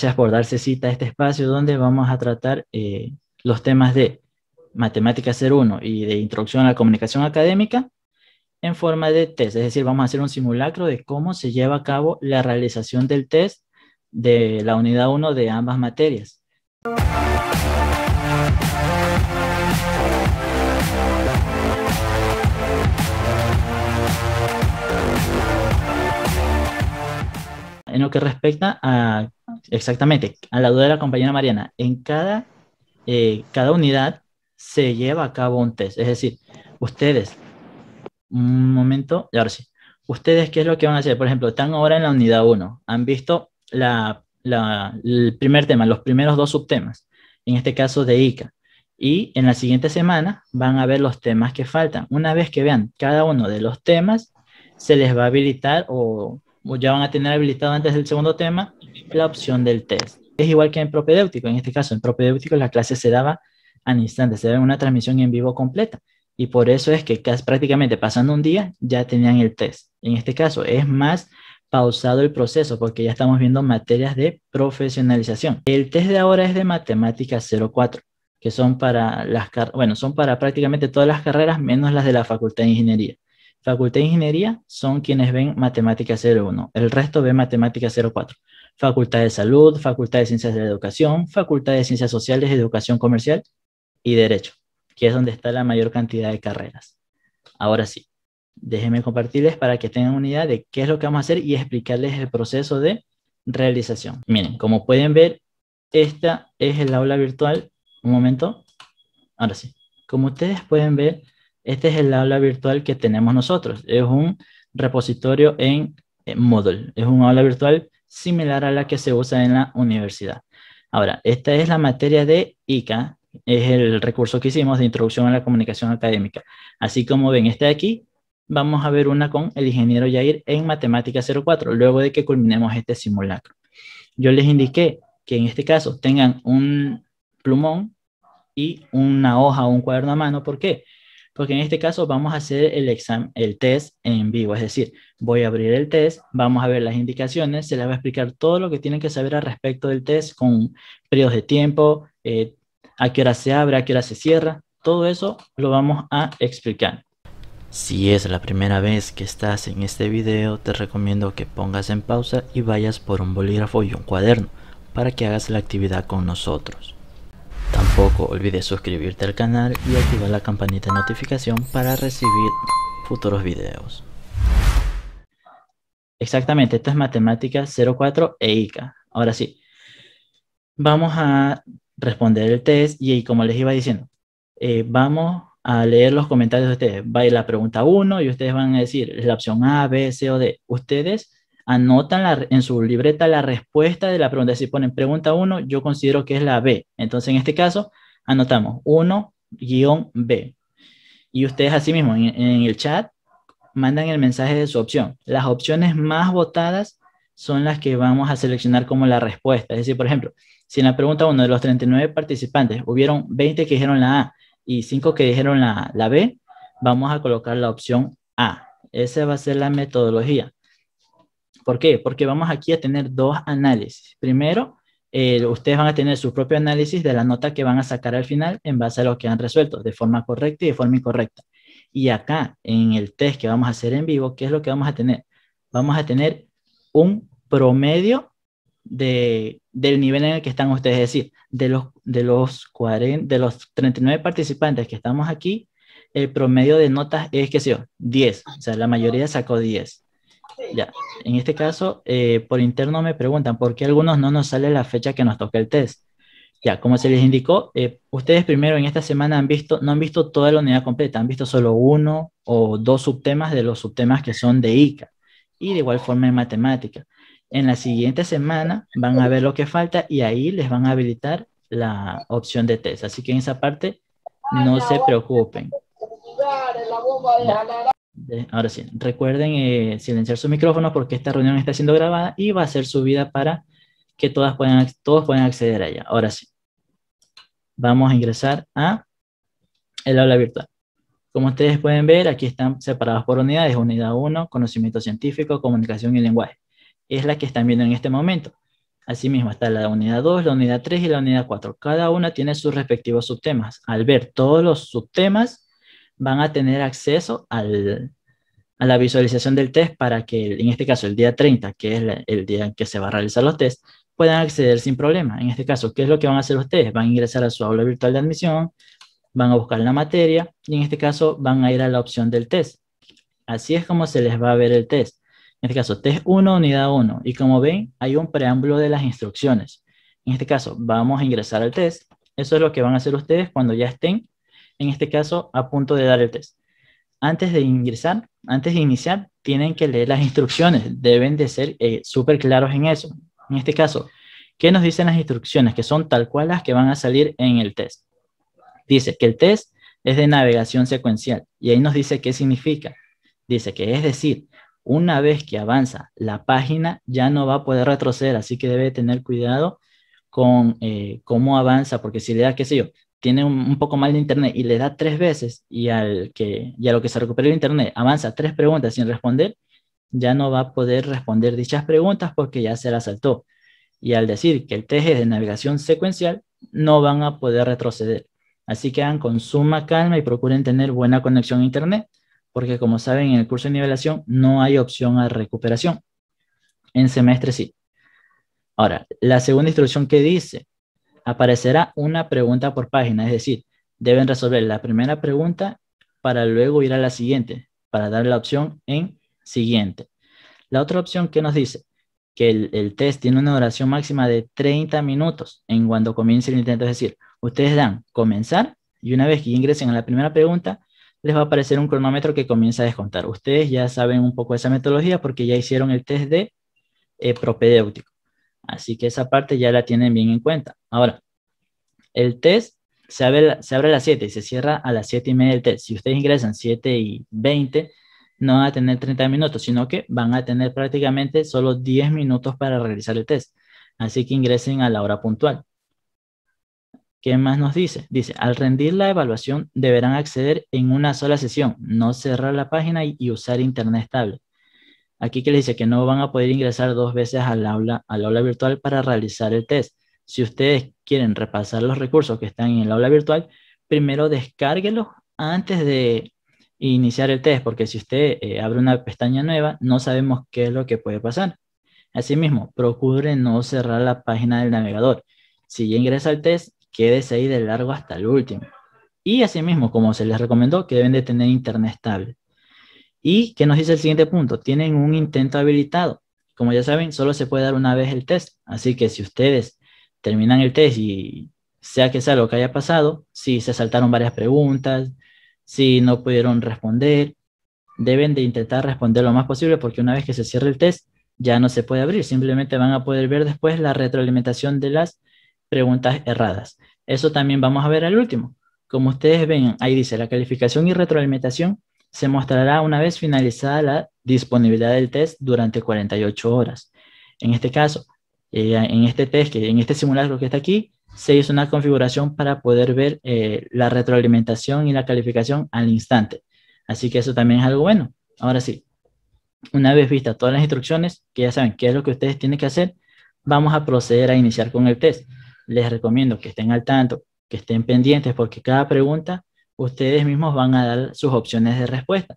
gracias por darse cita a este espacio donde vamos a tratar eh, los temas de Matemática 01 y de Introducción a la Comunicación Académica en forma de test, es decir, vamos a hacer un simulacro de cómo se lleva a cabo la realización del test de la unidad 1 de ambas materias. En lo que respecta a Exactamente, a la duda de la compañera Mariana, en cada, eh, cada unidad se lleva a cabo un test, es decir, ustedes, un momento, ahora sí, ustedes qué es lo que van a hacer, por ejemplo, están ahora en la unidad 1, han visto la, el primer tema, los primeros dos subtemas, en este caso de ICA, y en la siguiente semana van a ver los temas que faltan. Una vez que vean cada uno de los temas, se les va a habilitar o, o ya van a tener habilitado antes del segundo tema la opción del test. Es igual que en propedéutico, en este caso en propedéutico la clase se daba al instante, se daba una transmisión en vivo completa y por eso es que prácticamente pasando un día ya tenían el test. En este caso es más pausado el proceso porque ya estamos viendo materias de profesionalización. El test de ahora es de matemáticas 04 que son para las bueno, son para prácticamente todas las carreras menos las de la Facultad de Ingeniería. Facultad de Ingeniería son quienes ven Matemática 01, el resto ve Matemática 04. Facultad de Salud, Facultad de Ciencias de la Educación, Facultad de Ciencias Sociales, Educación Comercial y Derecho, que es donde está la mayor cantidad de carreras. Ahora sí, déjenme compartirles para que tengan una idea de qué es lo que vamos a hacer y explicarles el proceso de realización. Miren, como pueden ver, esta es el aula virtual. Un momento. Ahora sí. Como ustedes pueden ver, este es el aula virtual que tenemos nosotros. Es un repositorio en, en eh, Moodle. Es un aula virtual similar a la que se usa en la universidad. Ahora, esta es la materia de ICA, es el recurso que hicimos de introducción a la comunicación académica. Así como ven esta de aquí, vamos a ver una con el ingeniero Yair en Matemática 04, luego de que culminemos este simulacro. Yo les indiqué que en este caso tengan un plumón y una hoja o un cuaderno a mano. ¿Por qué? porque en este caso vamos a hacer el, exam el test en vivo, es decir, voy a abrir el test, vamos a ver las indicaciones, se les va a explicar todo lo que tienen que saber al respecto del test con periodos de tiempo, eh, a qué hora se abre, a qué hora se cierra, todo eso lo vamos a explicar. Si es la primera vez que estás en este video, te recomiendo que pongas en pausa y vayas por un bolígrafo y un cuaderno para que hagas la actividad con nosotros. Tampoco olvides suscribirte al canal y activar la campanita de notificación para recibir futuros videos. Exactamente, esto es Matemática 04 e ICA. Ahora sí, vamos a responder el test y como les iba diciendo, eh, vamos a leer los comentarios de ustedes. Va a ir la pregunta 1 y ustedes van a decir la opción A, B, C o D. Ustedes anotan en su libreta la respuesta de la pregunta. Si ponen pregunta 1, yo considero que es la B. Entonces, en este caso, anotamos 1-B. Y ustedes así mismo en, el chat mandan el mensaje de su opción. Las opciones más votadas son las que vamos a seleccionar como la respuesta. Es decir, por ejemplo, si en la pregunta 1 de los 39 participantes hubieron 20 que dijeron la A y 5 que dijeron la, la B, vamos a colocar la opción A. Esa va a ser la metodología. ¿Por qué? Porque vamos aquí a tener dos análisis. Primero, eh, ustedes van a tener su propio análisis de la nota que van a sacar al final en base a lo que han resuelto, de forma correcta y de forma incorrecta. Y acá, en el test que vamos a hacer en vivo, ¿qué es lo que vamos a tener? Vamos a tener un promedio de, del nivel en el que están ustedes, es decir, de los, de, los 40, de los 39 participantes que estamos aquí, el promedio de notas es, que sé 10, o sea, la mayoría sacó 10. Ya, en este caso, eh, por interno me preguntan por qué a algunos no nos sale la fecha que nos toca el test. Ya, como se les indicó, eh, ustedes primero en esta semana han visto, no han visto toda la unidad completa, han visto solo uno o dos subtemas de los subtemas que son de ICA y de igual forma en matemática. En la siguiente semana van a ver lo que falta y ahí les van a habilitar la opción de test. Así que en esa parte no se preocupen ahora sí, recuerden eh, silenciar su micrófono porque esta reunión está siendo grabada y va a ser subida para que todas puedan, todos puedan acceder a ella. Ahora sí, vamos a ingresar a el aula virtual. Como ustedes pueden ver, aquí están separados por unidades. Unidad 1, conocimiento científico, comunicación y lenguaje. Es la que están viendo en este momento. Asimismo, está la unidad 2, la unidad 3 y la unidad 4. Cada una tiene sus respectivos subtemas. Al ver todos los subtemas, van a tener acceso a la visualización del test para que, en este caso, el día 30, que es el día en que se va a realizar los test, puedan acceder sin problema. En este caso, ¿qué es lo que van a hacer ustedes? Van a ingresar a su aula virtual de admisión, van a buscar la materia y en este caso van a ir a la opción del test. Así es como se les va a ver el test. En este caso, test 1, unidad 1. Y como ven, hay un preámbulo de las instrucciones. En este caso, vamos a ingresar al test. Eso es lo que van a hacer ustedes cuando ya estén en este caso, a punto de dar el test. Antes de ingresar, antes de iniciar, tienen que leer las instrucciones, deben de ser eh, súper claros en eso. En este caso, ¿qué nos dicen las instrucciones? Que son tal cual las que van a salir en el test. Dice que el test es de navegación secuencial y ahí nos dice qué significa. Dice que es decir, una vez que avanza la página ya no va a poder retroceder, así que debe tener cuidado con eh, cómo avanza, porque si le da, qué sé yo, tiene un, poco mal de internet y le da tres veces y, al que, ya a lo que se recupera el internet avanza tres preguntas sin responder, ya no va a poder responder dichas preguntas porque ya se las saltó. Y al decir que el test es de navegación secuencial, no van a poder retroceder. Así que hagan con suma calma y procuren tener buena conexión a internet, porque como saben en el curso de nivelación no hay opción a recuperación. En semestre sí. Ahora, la segunda instrucción que dice, aparecerá una pregunta por página, es decir, deben resolver la primera pregunta para luego ir a la siguiente, para dar la opción en siguiente. La otra opción que nos dice que el, test tiene una duración máxima de 30 minutos en cuando comience el intento, es decir, ustedes dan comenzar y una vez que ingresen a la primera pregunta, les va a aparecer un cronómetro que comienza a descontar. Ustedes ya saben un poco esa metodología porque ya hicieron el test de eh, propedéutico. Así que esa parte ya la tienen bien en cuenta. Ahora, el test se abre, se abre a las 7 y se cierra a las 7 y media del test. Si ustedes ingresan 7 y 20, no van a tener 30 minutos, sino que van a tener prácticamente solo 10 minutos para realizar el test. Así que ingresen a la hora puntual. ¿Qué más nos dice? Dice, al rendir la evaluación deberán acceder en una sola sesión, no cerrar la página y usar internet estable. Aquí que le dice que no van a poder ingresar dos veces al aula, al aula virtual para realizar el test. Si ustedes quieren repasar los recursos que están en el aula virtual, primero descárguelos antes de iniciar el test, porque si usted eh, abre una pestaña nueva, no sabemos qué es lo que puede pasar. Asimismo, procure no cerrar la página del navegador. Si ya ingresa al test, quédese ahí de largo hasta el último. Y asimismo, como se les recomendó, que deben de tener internet estable. ¿Y qué nos dice el siguiente punto? Tienen un intento habilitado. Como ya saben, solo se puede dar una vez el test. Así que si ustedes terminan el test y sea que sea lo que haya pasado, si se saltaron varias preguntas, si no pudieron responder, deben de intentar responder lo más posible porque una vez que se cierre el test, ya no se puede abrir. Simplemente van a poder ver después la retroalimentación de las preguntas erradas. Eso también vamos a ver al último. Como ustedes ven, ahí dice la calificación y retroalimentación se mostrará una vez finalizada la disponibilidad del test durante 48 horas. En este caso, eh, en este test, en este simulacro que está aquí, se hizo una configuración para poder ver eh, la retroalimentación y la calificación al instante. Así que eso también es algo bueno. Ahora sí, una vez vistas todas las instrucciones, que ya saben qué es lo que ustedes tienen que hacer, vamos a proceder a iniciar con el test. Les recomiendo que estén al tanto, que estén pendientes, porque cada pregunta ustedes mismos van a dar sus opciones de respuesta.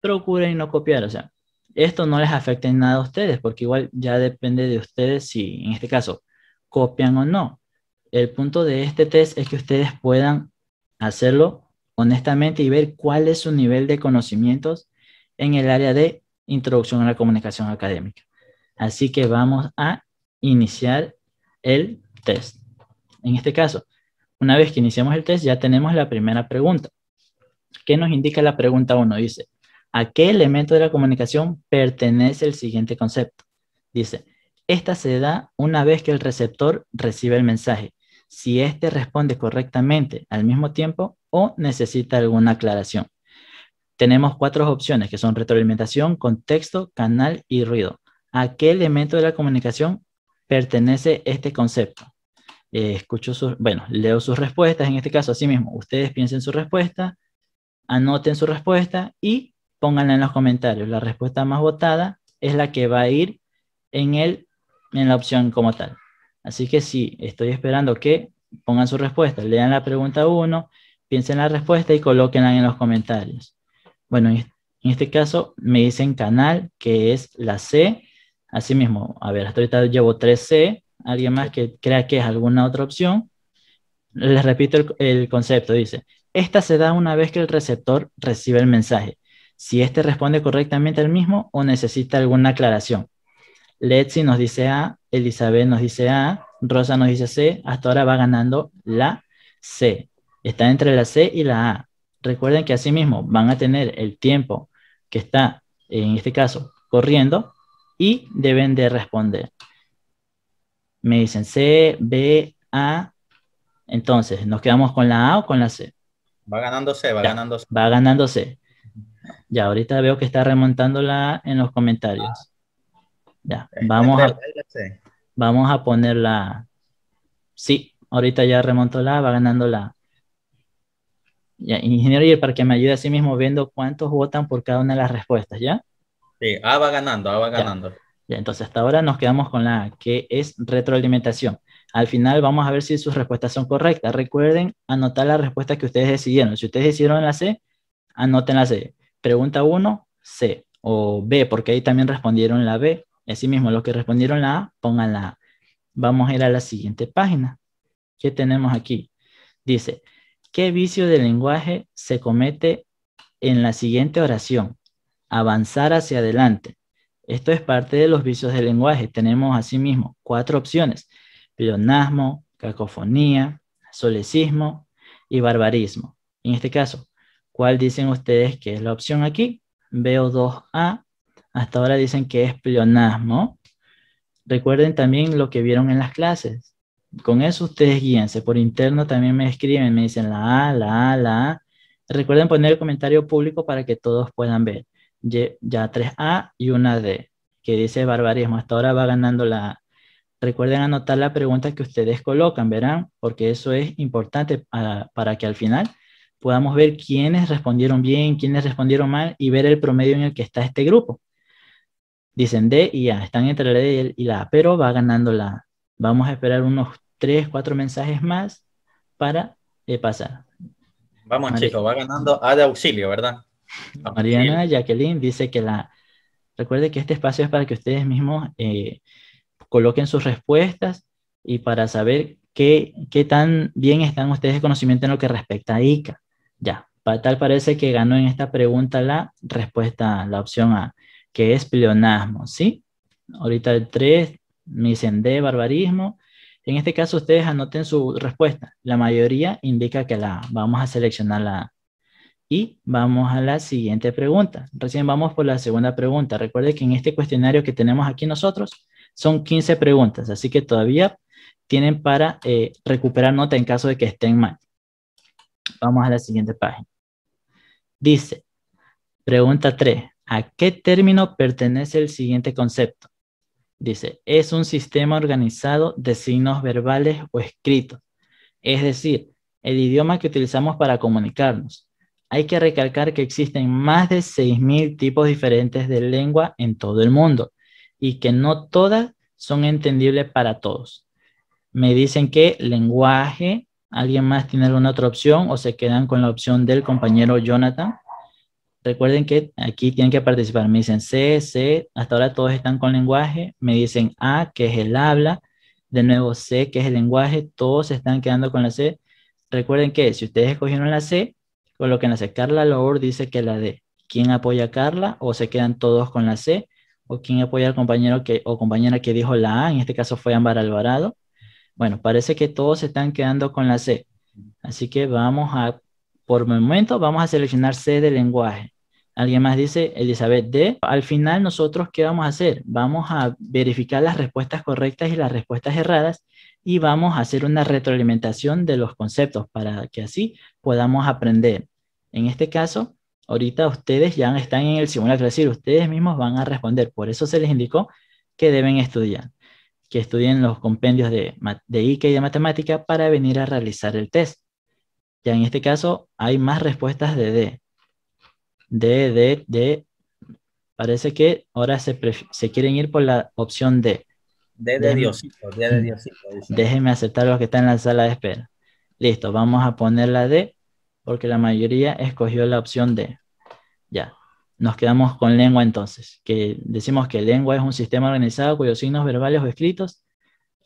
Procuren no copiar, o sea, esto no les afecta en nada a ustedes, porque igual ya depende de ustedes si, en este caso, copian o no. El punto de este test es que ustedes puedan hacerlo honestamente y ver cuál es su nivel de conocimientos en el área de introducción a la comunicación académica. Así que vamos a iniciar el test. En este caso, una vez que iniciamos el test, ya tenemos la primera pregunta. ¿Qué nos indica la pregunta 1? Dice, ¿a qué elemento de la comunicación pertenece el siguiente concepto? Dice, esta se da una vez que el receptor recibe el mensaje, si éste responde correctamente al mismo tiempo o necesita alguna aclaración. Tenemos cuatro opciones que son retroalimentación, contexto, canal y ruido. ¿A qué elemento de la comunicación pertenece este concepto? Eh, escucho sus, bueno, leo sus respuestas, en este caso así mismo, ustedes piensen su respuesta, anoten su respuesta y pónganla en los comentarios. La respuesta más votada es la que va a ir en, el, en la opción como tal. Así que sí, estoy esperando que pongan su respuesta, lean la pregunta 1, piensen la respuesta y colóquenla en los comentarios. Bueno, en este caso me dicen canal, que es la C. Así mismo, a ver, hasta ahorita llevo 3C, alguien más que crea que es alguna otra opción, les repito el, concepto, dice, esta se da una vez que el receptor recibe el mensaje, si éste responde correctamente al mismo o necesita alguna aclaración. Letzi nos dice A, Elizabeth nos dice A, Rosa nos dice C, hasta ahora va ganando la C. Está entre la C y la A. Recuerden que asimismo van a tener el tiempo que está, en este caso, corriendo y deben de responder. Me dicen C, B, A. Entonces, ¿nos quedamos con la A o con la C? Va ganando C, va ganando C. Va ganando C. Ya, ahorita veo que está remontando la A en los comentarios. Ah. Ya, este, este, vamos a, vamos a poner la Sí, ahorita ya remontó la A, va ganando la Ya, ingeniero, y para que me ayude a sí mismo viendo cuántos votan por cada una de las respuestas, ¿ya? Sí, A va ganando, A va ganando entonces hasta ahora nos quedamos con la A, que es retroalimentación. Al final vamos a ver si sus respuestas son correctas. Recuerden anotar las respuestas que ustedes decidieron. Si ustedes decidieron la C, anoten la C. Pregunta 1, C o B, porque ahí también respondieron la B. Asimismo, los que respondieron la A, pongan la A. Vamos a ir a la siguiente página. ¿Qué tenemos aquí? Dice, ¿qué vicio de lenguaje se comete en la siguiente oración? Avanzar hacia adelante. Esto es parte de los vicios del lenguaje. Tenemos asimismo cuatro opciones: pleonasmo, cacofonía, solecismo y barbarismo. En este caso, ¿cuál dicen ustedes que es la opción aquí? Veo 2A. Hasta ahora dicen que es pleonasmo. Recuerden también lo que vieron en las clases. Con eso ustedes guíense. Por interno también me escriben, me dicen la A, la A, la A. Recuerden poner el comentario público para que todos puedan ver ya 3A y una D, que dice barbarismo. Hasta ahora va ganando la... Recuerden anotar la pregunta que ustedes colocan, verán, porque eso es importante ah, para, que al final podamos ver quiénes respondieron bien, quiénes respondieron mal y ver el promedio en el que está este grupo. Dicen D y A, están entre la D y la A, pero va ganando la Vamos a esperar unos 3, 4 mensajes más para eh, pasar. Vamos, chicos, va ganando A de auxilio, ¿verdad? Mariana Jacqueline dice que la... Recuerde que este espacio es para que ustedes mismos eh, coloquen sus respuestas y para saber qué, tan bien están ustedes de conocimiento en lo que respecta a ICA. Ya, tal parece que ganó en esta pregunta la respuesta, la opción A, que es pleonasmo, ¿sí? Ahorita el 3, de barbarismo. En este caso, ustedes anoten su respuesta. La mayoría indica que la vamos a seleccionar la, y vamos a la siguiente pregunta. Recién vamos por la segunda pregunta. Recuerde que en este cuestionario que tenemos aquí nosotros son 15 preguntas, así que todavía tienen para eh, recuperar nota en caso de que estén mal. Vamos a la siguiente página. Dice, pregunta 3. ¿A qué término pertenece el siguiente concepto? Dice, es un sistema organizado de signos verbales o escritos, es decir, el idioma que utilizamos para comunicarnos. Hay que recalcar que existen más de 6.000 tipos diferentes de lengua en todo el mundo y que no todas son entendibles para todos. Me dicen que lenguaje, ¿alguien más tiene alguna otra opción o se quedan con la opción del compañero Jonathan? Recuerden que aquí tienen que participar. Me dicen C, C, hasta ahora todos están con lenguaje. Me dicen A, que es el habla. De nuevo C, que es el lenguaje. Todos se están quedando con la C. Recuerden que si ustedes escogieron la C, por lo que en la Carla Lord dice que la D. ¿Quién apoya a Carla? O se quedan todos con la C. O quién apoya al compañero que, o compañera que dijo la A. En este caso fue Ámbar Alvarado. Bueno, parece que todos se están quedando con la C. Así que vamos a, por momento, vamos a seleccionar C de lenguaje. Alguien más dice, Elizabeth D. Al final, nosotros, ¿qué vamos a hacer? Vamos a verificar las respuestas correctas y las respuestas erradas y vamos a hacer una retroalimentación de los conceptos para que así podamos aprender. En este caso, ahorita ustedes ya están en el simulacro, es decir, ustedes mismos van a responder. Por eso se les indicó que deben estudiar, que estudien los compendios de, de y de matemática para venir a realizar el test. Ya en este caso hay más respuestas de D. D, D, D. Parece que ahora se, quieren ir por la opción D. D de Diosito, D de Diosito. Déjenme aceptar los que están en la sala de espera. Listo, vamos a poner la D porque la mayoría escogió la opción D. Ya, nos quedamos con lengua entonces, que decimos que lengua es un sistema organizado cuyos signos verbales o escritos,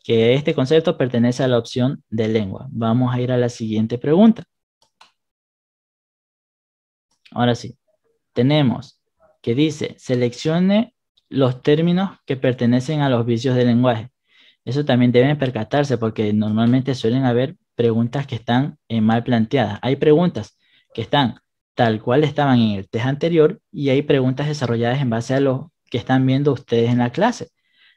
que este concepto pertenece a la opción de lengua. Vamos a ir a la siguiente pregunta. Ahora sí, tenemos que dice, seleccione los términos que pertenecen a los vicios del lenguaje. Eso también deben percatarse porque normalmente suelen haber preguntas que están eh, mal planteadas. Hay preguntas que están tal cual estaban en el test anterior y hay preguntas desarrolladas en base a lo que están viendo ustedes en la clase.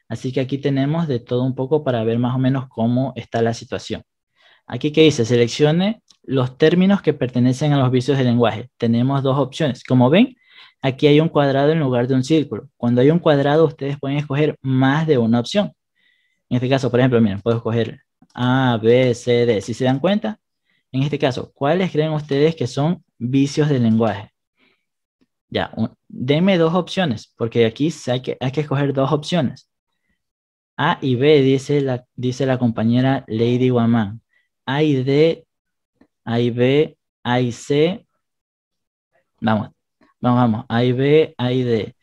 Así que aquí tenemos de todo un poco para ver más o menos cómo está la situación. Aquí que dice, seleccione los términos que pertenecen a los vicios del lenguaje. Tenemos dos opciones. Como ven, aquí hay un cuadrado en lugar de un círculo. Cuando hay un cuadrado, ustedes pueden escoger más de una opción. En este caso, por ejemplo, miren, puedo escoger a, B, C, D. Si se dan cuenta, en este caso, ¿cuáles creen ustedes que son vicios del lenguaje? Ya, denme dos opciones, porque aquí hay que, hay que escoger dos opciones. A y B, dice la, dice la compañera Lady Waman. A y D, A y B, A y C. Vamos, vamos, vamos. A y B, A y D.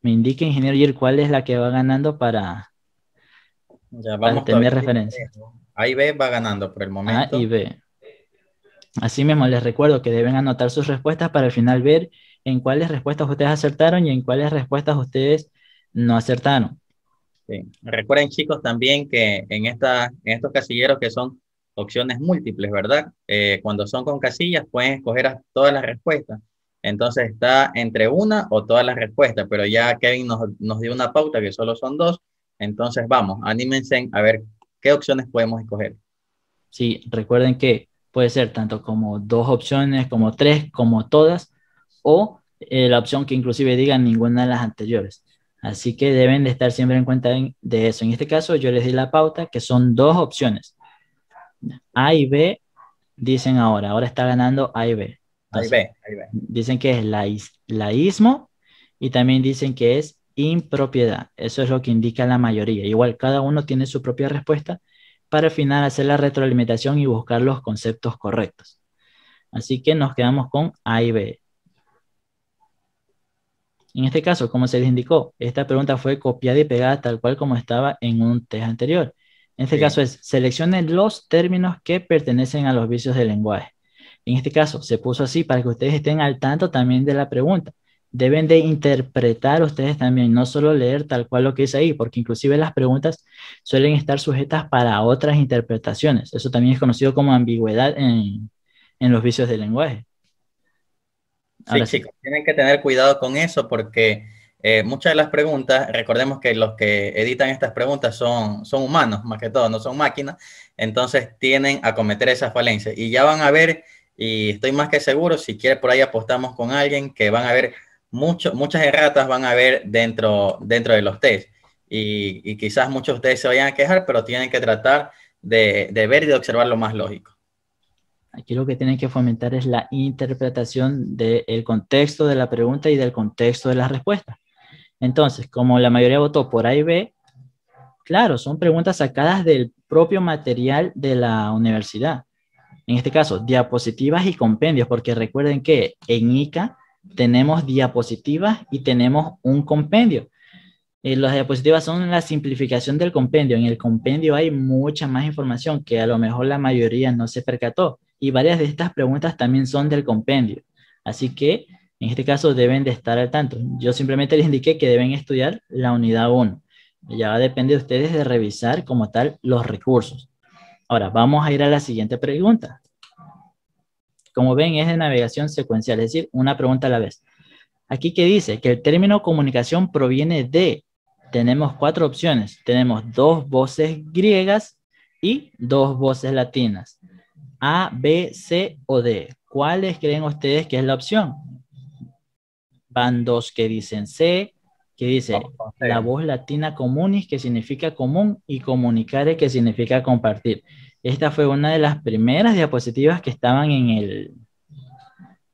Me indique ingeniero Yer, cuál es la que va ganando para, tener referencia. A y B va ganando por el momento. A y B. Así mismo, les recuerdo que deben anotar sus respuestas para al final ver en cuáles respuestas ustedes acertaron y en cuáles respuestas ustedes no acertaron. Recuerden, chicos, también que en, estos casilleros que son opciones múltiples, ¿verdad? Eh, cuando son con casillas, pueden escoger todas las respuestas. Entonces está entre una o todas las respuestas, pero ya Kevin nos, nos dio una pauta que solo son dos. Entonces vamos, anímense a ver ¿Qué opciones podemos escoger? Sí, recuerden que puede ser tanto como dos opciones, como tres, como todas, o eh, la opción que inclusive diga ninguna de las anteriores. Así que deben de estar siempre en cuenta de eso. En este caso, yo les di la pauta que son dos opciones. A y B dicen ahora, ahora está ganando A y B. A y B. Dicen que es la, y también dicen que es impropiedad. Eso es lo que indica la mayoría. Igual cada uno tiene su propia respuesta para al final hacer la retroalimentación y buscar los conceptos correctos. Así que nos quedamos con A y B. En este caso, como se les indicó, esta pregunta fue copiada y pegada tal cual como estaba en un test anterior. En este caso es, seleccione los términos que pertenecen a los vicios del lenguaje. En este caso, se puso así para que ustedes estén al tanto también de la pregunta deben de interpretar ustedes también, no solo leer tal cual lo que es ahí, porque inclusive las preguntas suelen estar sujetas para otras interpretaciones. Eso también es conocido como ambigüedad en, los vicios del lenguaje. así sí, chicos, tienen que tener cuidado con eso porque eh, muchas de las preguntas, recordemos que los que editan estas preguntas son, son humanos, más que todo, no son máquinas, entonces tienen a cometer esas falencias y ya van a ver, y estoy más que seguro, si quiere por ahí apostamos con alguien, que van a ver muchas erratas van a haber dentro, dentro de los test. Y, quizás muchos de ustedes se vayan a quejar, pero tienen que tratar de, ver y de observar lo más lógico. Aquí lo que tienen que fomentar es la interpretación del contexto de la pregunta y del contexto de la respuesta. Entonces, como la mayoría votó por A y B, claro, son preguntas sacadas del propio material de la universidad. En este caso, diapositivas y compendios, porque recuerden que en ICA tenemos diapositivas y tenemos un compendio. Eh, las diapositivas son la simplificación del compendio. En el compendio hay mucha más información que a lo mejor la mayoría no se percató. Y varias de estas preguntas también son del compendio. Así que en este caso deben de estar al tanto. Yo simplemente les indiqué que deben estudiar la unidad 1. Ya depende de ustedes de revisar como tal los recursos. Ahora, vamos a ir a la siguiente pregunta. Como ven, es de navegación secuencial, es decir, una pregunta a la vez. Aquí que dice que el término comunicación proviene de, tenemos cuatro opciones, tenemos dos voces griegas y dos voces latinas. A, B, C o D. ¿Cuáles creen ustedes que es la opción? Van dos que dicen C, que dice la voz latina comunis, que significa común, y comunicare, que significa compartir. Esta fue una de las primeras diapositivas que estaban en, el,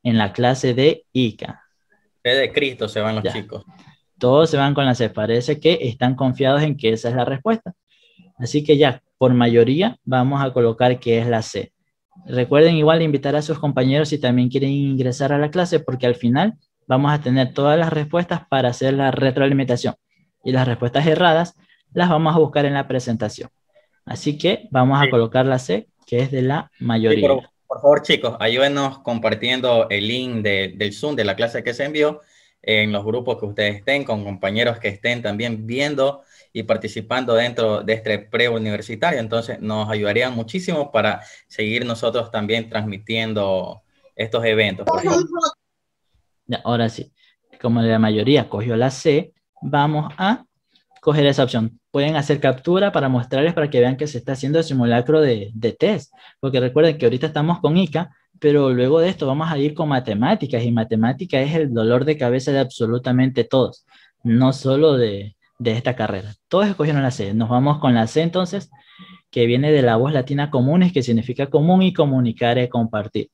en la clase de ICA. Es de Cristo se van los chicos. Todos se van con la las Parece que están confiados en que esa es la respuesta. Así que ya, por mayoría, vamos a colocar que es la C. Recuerden igual invitar a sus compañeros si también quieren ingresar a la clase, porque al final vamos a tener todas las respuestas para hacer la retroalimentación. Y las respuestas erradas las vamos a buscar en la presentación. Así que vamos a colocar la C, que es de la mayoría. por, favor, chicos, ayúdenos compartiendo el link del Zoom de la clase que se envió en los grupos que ustedes estén, con compañeros que estén también viendo y participando dentro de este pre-universitario. Entonces, nos ayudarían muchísimo para seguir nosotros también transmitiendo estos eventos. Ahora sí, como la mayoría cogió la C, vamos a coger esa opción. Pueden hacer captura para mostrarles para que vean que se está haciendo el simulacro de, test, porque recuerden que ahorita estamos con ICA, pero luego de esto vamos a ir con matemáticas y matemática es el dolor de cabeza de absolutamente todos, no solo de, de esta carrera. Todos escogieron la C, nos vamos con la C entonces, que viene de la voz latina comunes, que significa común y comunicar y compartir.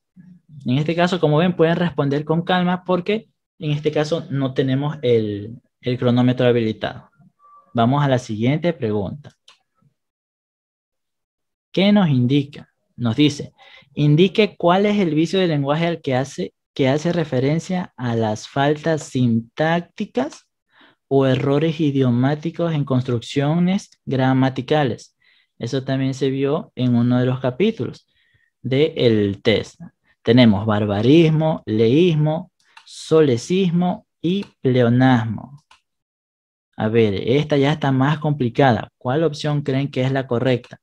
En este caso, como ven, pueden responder con calma porque en este caso no tenemos el, el cronómetro habilitado. Vamos a la siguiente pregunta. ¿Qué nos indica? Nos dice, indique cuál es el vicio del lenguaje al que hace, que hace referencia a las faltas sintácticas o errores idiomáticos en construcciones gramaticales. Eso también se vio en uno de los capítulos del test. Tenemos barbarismo, leísmo, solecismo y pleonasmo. A ver, esta ya está más complicada. ¿Cuál opción creen que es la correcta?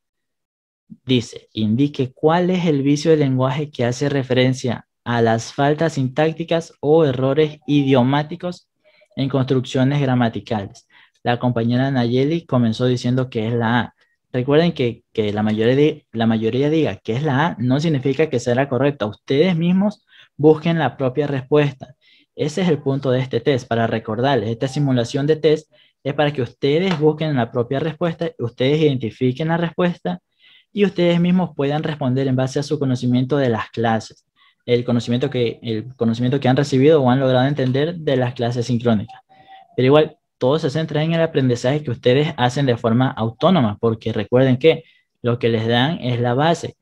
Dice, indique cuál es el vicio del lenguaje que hace referencia a las faltas sintácticas o errores idiomáticos en construcciones gramaticales. La compañera Nayeli comenzó diciendo que es la A. Recuerden que, la, mayoría la mayoría diga que es la A no significa que será correcta. Ustedes mismos busquen la propia respuesta. Ese es el punto de este test, para recordarles, esta simulación de test es para que ustedes busquen la propia respuesta, ustedes identifiquen la respuesta y ustedes mismos puedan responder en base a su conocimiento de las clases, el conocimiento que, el conocimiento que han recibido o han logrado entender de las clases sincrónicas. Pero igual, todo se centra en el aprendizaje que ustedes hacen de forma autónoma, porque recuerden que lo que les dan es la base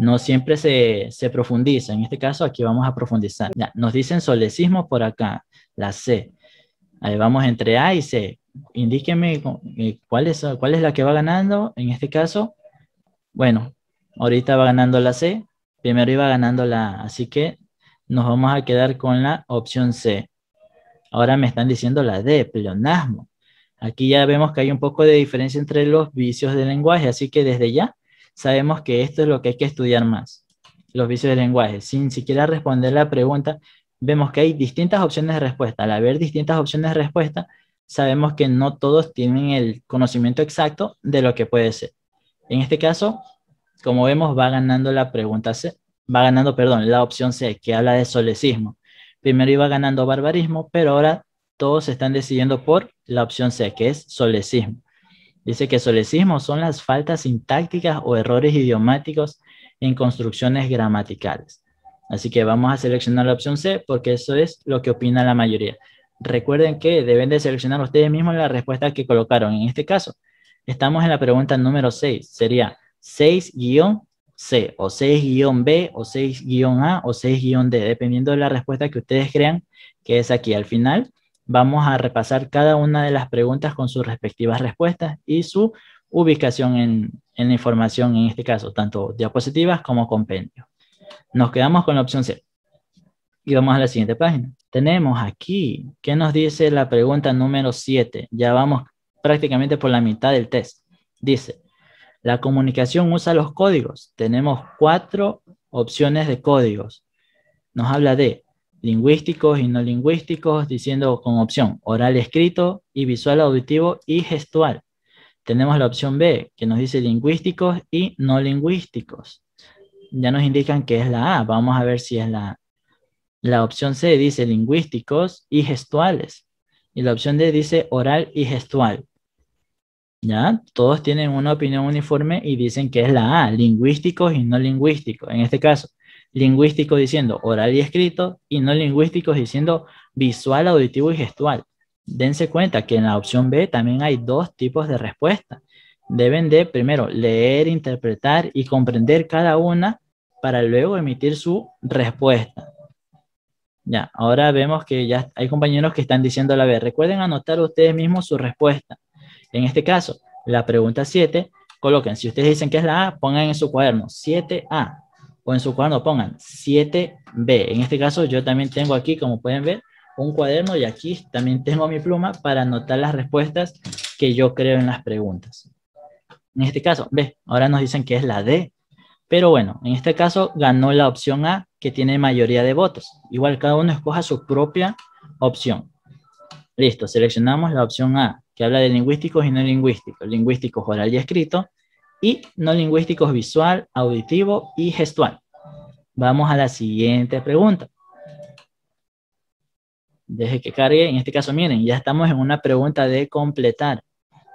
no siempre se, profundiza. En este caso, aquí vamos a profundizar. nos dicen solecismo por acá, la C. Ahí vamos entre A y C. Indíqueme eh, cuál es, cuál es la que va ganando. En este caso, bueno, ahorita va ganando la C. Primero iba ganando la A, así que nos vamos a quedar con la opción C. Ahora me están diciendo la D, pleonasmo. Aquí ya vemos que hay un poco de diferencia entre los vicios del lenguaje, así que desde ya sabemos que esto es lo que hay que estudiar más, los vicios del lenguaje. Sin siquiera responder la pregunta, vemos que hay distintas opciones de respuesta. Al haber distintas opciones de respuesta, sabemos que no todos tienen el conocimiento exacto de lo que puede ser. En este caso, como vemos, va ganando la pregunta C, va ganando, perdón, la opción C, que habla de solecismo. Primero iba ganando barbarismo, pero ahora todos están decidiendo por la opción C, que es solecismo. Dice que solecismos son las faltas sintácticas o errores idiomáticos en construcciones gramaticales. Así que vamos a seleccionar la opción C porque eso es lo que opina la mayoría. Recuerden que deben de seleccionar ustedes mismos la respuesta que colocaron. En este caso, estamos en la pregunta número 6. Sería 6-C o 6-B o 6-A o 6-D, dependiendo de la respuesta que ustedes crean que es aquí al final. Vamos a repasar cada una de las preguntas con sus respectivas respuestas y su ubicación en, la información, en este caso, tanto diapositivas como compendio. Nos quedamos con la opción C. Y vamos a la siguiente página. Tenemos aquí, ¿qué nos dice la pregunta número 7? Ya vamos prácticamente por la mitad del test. Dice, la comunicación usa los códigos. Tenemos cuatro opciones de códigos. Nos habla de lingüísticos y no lingüísticos, diciendo con opción oral escrito y visual auditivo y gestual. Tenemos la opción B, que nos dice lingüísticos y no lingüísticos. Ya nos indican que es la A. Vamos a ver si es la A. La opción C dice lingüísticos y gestuales. Y la opción D dice oral y gestual. ¿Ya? Todos tienen una opinión uniforme y dicen que es la A, lingüísticos y no lingüísticos. En este caso, lingüísticos diciendo oral y escrito y no lingüísticos diciendo visual, auditivo y gestual. Dense cuenta que en la opción B también hay dos tipos de respuesta. Deben de primero leer, interpretar y comprender cada una para luego emitir su respuesta. Ya, ahora vemos que ya hay compañeros que están diciendo la B. Recuerden anotar ustedes mismos su respuesta. En este caso, la pregunta 7, coloquen, si ustedes dicen que es la A, pongan en su cuaderno 7A o en su cuaderno pongan 7B. En este caso yo también tengo aquí, como pueden ver, un cuaderno y aquí también tengo mi pluma para anotar las respuestas que yo creo en las preguntas. En este caso, B, ahora nos dicen que es la D. Pero bueno, en este caso ganó la opción A, que tiene mayoría de votos. Igual cada uno escoja su propia opción. Listo, seleccionamos la opción A, que habla de lingüísticos y no lingüísticos. Lingüísticos oral y escrito, y no lingüísticos visual, auditivo y gestual. Vamos a la siguiente pregunta. Deje que cargue. En este caso, miren, ya estamos en una pregunta de completar.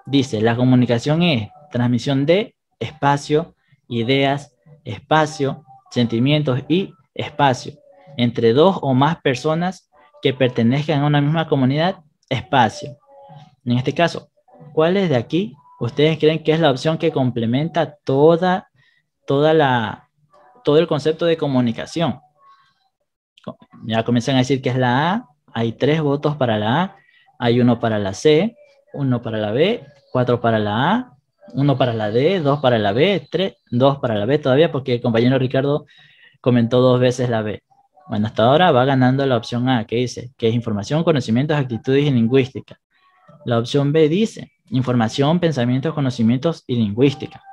Dice, la comunicación es transmisión de espacio, ideas, espacio, sentimientos y espacio entre dos o más personas que pertenezcan a una misma comunidad, espacio. En este caso, ¿cuál es de aquí ¿Ustedes creen que es la opción que complementa toda, toda la, todo el concepto de comunicación? Ya comienzan a decir que es la A, hay tres votos para la A, hay uno para la C, uno para la B, cuatro para la A, uno para la D, dos para la B, tres, dos para la B todavía, porque el compañero Ricardo comentó dos veces la B. Bueno, hasta ahora va ganando la opción A, que dice que es información, conocimientos, actitudes y lingüística. La opción B dice información, pensamientos, conocimientos y lingüística.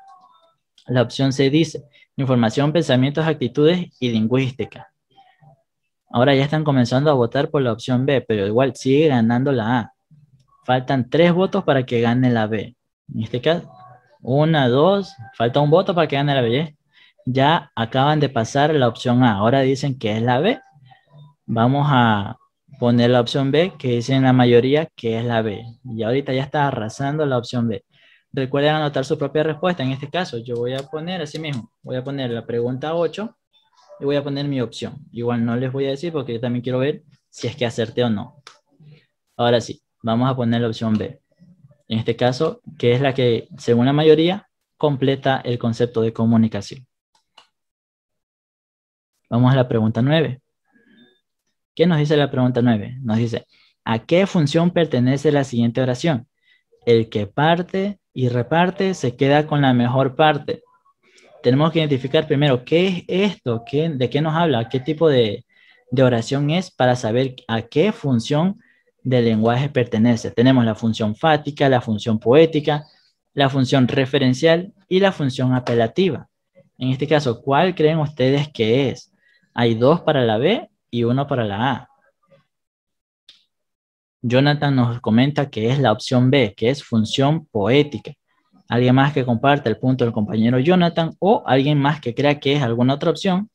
La opción C dice información, pensamientos, actitudes y lingüística. Ahora ya están comenzando a votar por la opción B, pero igual sigue ganando la A. Faltan tres votos para que gane la B. En este caso, una, dos, falta un voto para que gane la B. ¿eh? Ya acaban de pasar la opción A, ahora dicen que es la B. Vamos a poner la opción B, que dicen la mayoría que es la B. Y ahorita ya está arrasando la opción B. Recuerden anotar su propia respuesta. En este caso, yo voy a poner así mismo. Voy a poner la pregunta 8 y voy a poner mi opción. Igual no les voy a decir porque yo también quiero ver si es que acerté o no. Ahora sí, vamos a poner la opción B. En este caso, que es la que, según la mayoría, completa el concepto de comunicación. Vamos a la pregunta 9. ¿Qué nos dice la pregunta nueve? Nos dice, ¿a qué función pertenece la siguiente oración? El que parte y reparte se queda con la mejor parte. Tenemos que identificar primero qué es esto, ¿Qué, de qué nos habla, qué tipo de, de oración es para saber a qué función del lenguaje pertenece. Tenemos la función fática, la función poética, la función referencial y la función apelativa. En este caso, ¿cuál creen ustedes que es? ¿Hay dos para la B y uno para la A. Jonathan nos comenta que es la opción B, que es función poética. Alguien más que comparte el punto del compañero Jonathan o alguien más que crea que es alguna otra opción.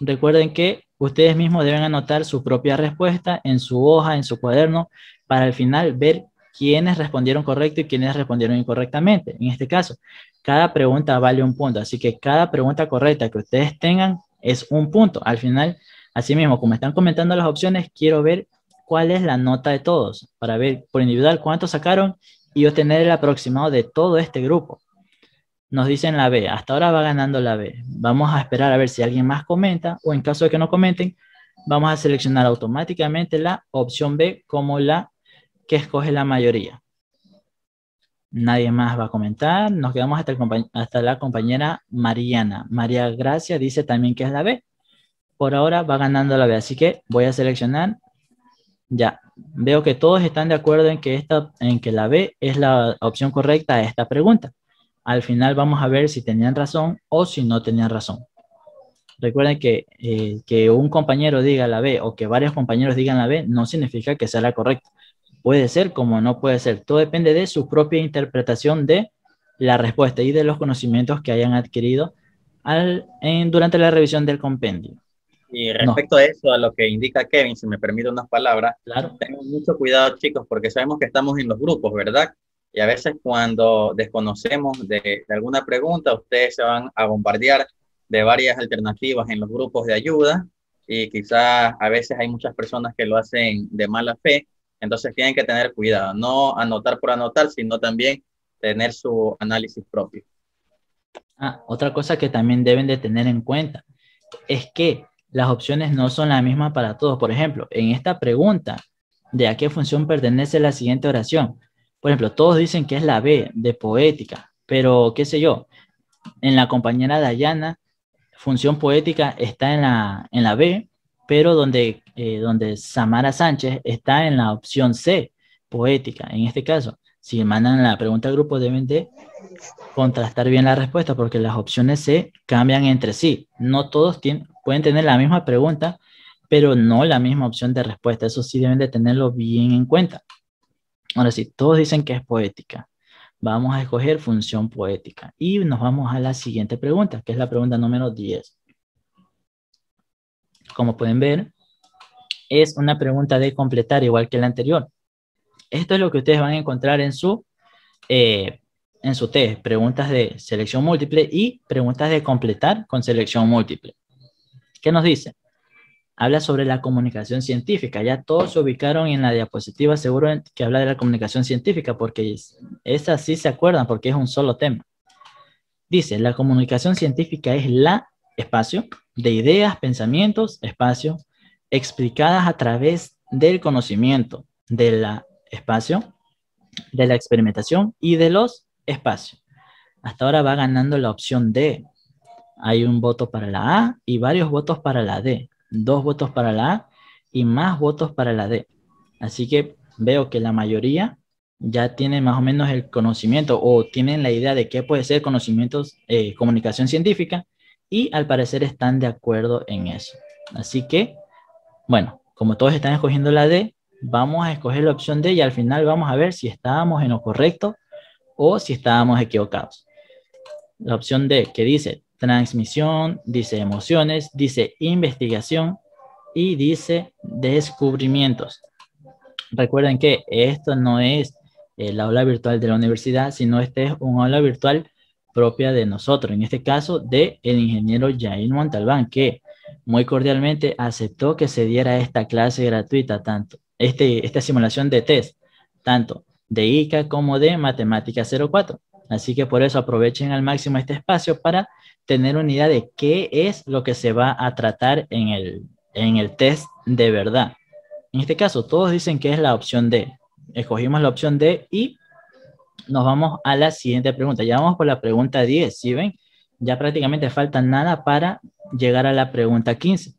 Recuerden que ustedes mismos deben anotar su propia respuesta en su hoja, en su cuaderno, para al final ver quiénes respondieron correcto y quiénes respondieron incorrectamente. En este caso, cada pregunta vale un punto, así que cada pregunta correcta que ustedes tengan es un punto. Al final, Asimismo, como están comentando las opciones, quiero ver cuál es la nota de todos para ver por individual cuántos sacaron y obtener el aproximado de todo este grupo. Nos dicen la B, hasta ahora va ganando la B. Vamos a esperar a ver si alguien más comenta o en caso de que no comenten, vamos a seleccionar automáticamente la opción B como la que escoge la mayoría. Nadie más va a comentar. Nos quedamos hasta, hasta la compañera Mariana. María Gracia dice también que es la B por ahora va ganando la B, así que voy a seleccionar. Ya, veo que todos están de acuerdo en que, esta, en que la B es la opción correcta a esta pregunta. Al final vamos a ver si tenían razón o si no tenían razón. Recuerden que, eh, que un compañero diga la B o que varios compañeros digan la B no significa que sea la correcta. Puede ser como no puede ser. Todo depende de su propia interpretación de la respuesta y de los conocimientos que hayan adquirido durante la revisión del compendio. Y respecto a eso, a lo que indica Kevin, si me permite unas palabras, claro. tengan mucho cuidado chicos, porque sabemos que estamos en los grupos, ¿verdad? Y a veces cuando desconocemos de, de, alguna pregunta, ustedes se van a bombardear de varias alternativas en los grupos de ayuda y quizás a veces hay muchas personas que lo hacen de mala fe, entonces tienen que tener cuidado, no anotar por anotar, sino también tener su análisis propio. Ah, otra cosa que también deben de tener en cuenta es que las opciones no son las mismas para todos. Por ejemplo, en esta pregunta de a qué función pertenece la siguiente oración, por ejemplo, todos dicen que es la B de poética, pero qué sé yo, en la compañera Dayana, función poética está en la, en la B, pero donde, eh, donde Samara Sánchez está en la opción C, poética. En este caso, si mandan la pregunta al grupo, deben de contrastar bien la respuesta porque las opciones C cambian entre sí. No todos tienen, pueden tener la misma pregunta, pero no la misma opción de respuesta. Eso sí deben de tenerlo bien en cuenta. Ahora sí, todos dicen que es poética. Vamos a escoger función poética. Y nos vamos a la siguiente pregunta, que es la pregunta número 10. Como pueden ver, es una pregunta de completar igual que la anterior. Esto es lo que ustedes van a encontrar en su, eh, en su test. Preguntas de selección múltiple y preguntas de completar con selección múltiple. ¿Qué nos dice? Habla sobre la comunicación científica. Ya todos se ubicaron en la diapositiva, seguro que habla de la comunicación científica, porque esa sí se acuerdan, porque es un solo tema. Dice, la comunicación científica es la, espacio, de ideas, pensamientos, espacio, explicadas a través del conocimiento, de la, espacio, de la experimentación y de los espacios. Hasta ahora va ganando la opción D, hay un voto para la A y varios votos para la D, dos votos para la A y más votos para la D. Así que veo que la mayoría ya tiene más o menos el conocimiento o tienen la idea de qué puede ser conocimientos, eh, comunicación científica y al parecer están de acuerdo en eso. Así que, bueno, como todos están escogiendo la D, vamos a escoger la opción D y al final vamos a ver si estábamos en lo correcto o si estábamos equivocados. La opción D que dice transmisión, dice emociones, dice investigación y dice descubrimientos. Recuerden que esto no es el eh, aula virtual de la universidad, sino este es un aula virtual propia de nosotros, en este caso de el ingeniero Jain Montalbán, que muy cordialmente aceptó que se diera esta clase gratuita, tanto este, esta simulación de test, tanto de ICA como de Matemática 04. Así que por eso aprovechen al máximo este espacio para tener una idea de qué es lo que se va a tratar en el, en el test de verdad. En este caso, todos dicen que es la opción D. Escogimos la opción D y nos vamos a la siguiente pregunta. Ya vamos por la pregunta 10, ¿sí ven? Ya prácticamente falta nada para llegar a la pregunta 15.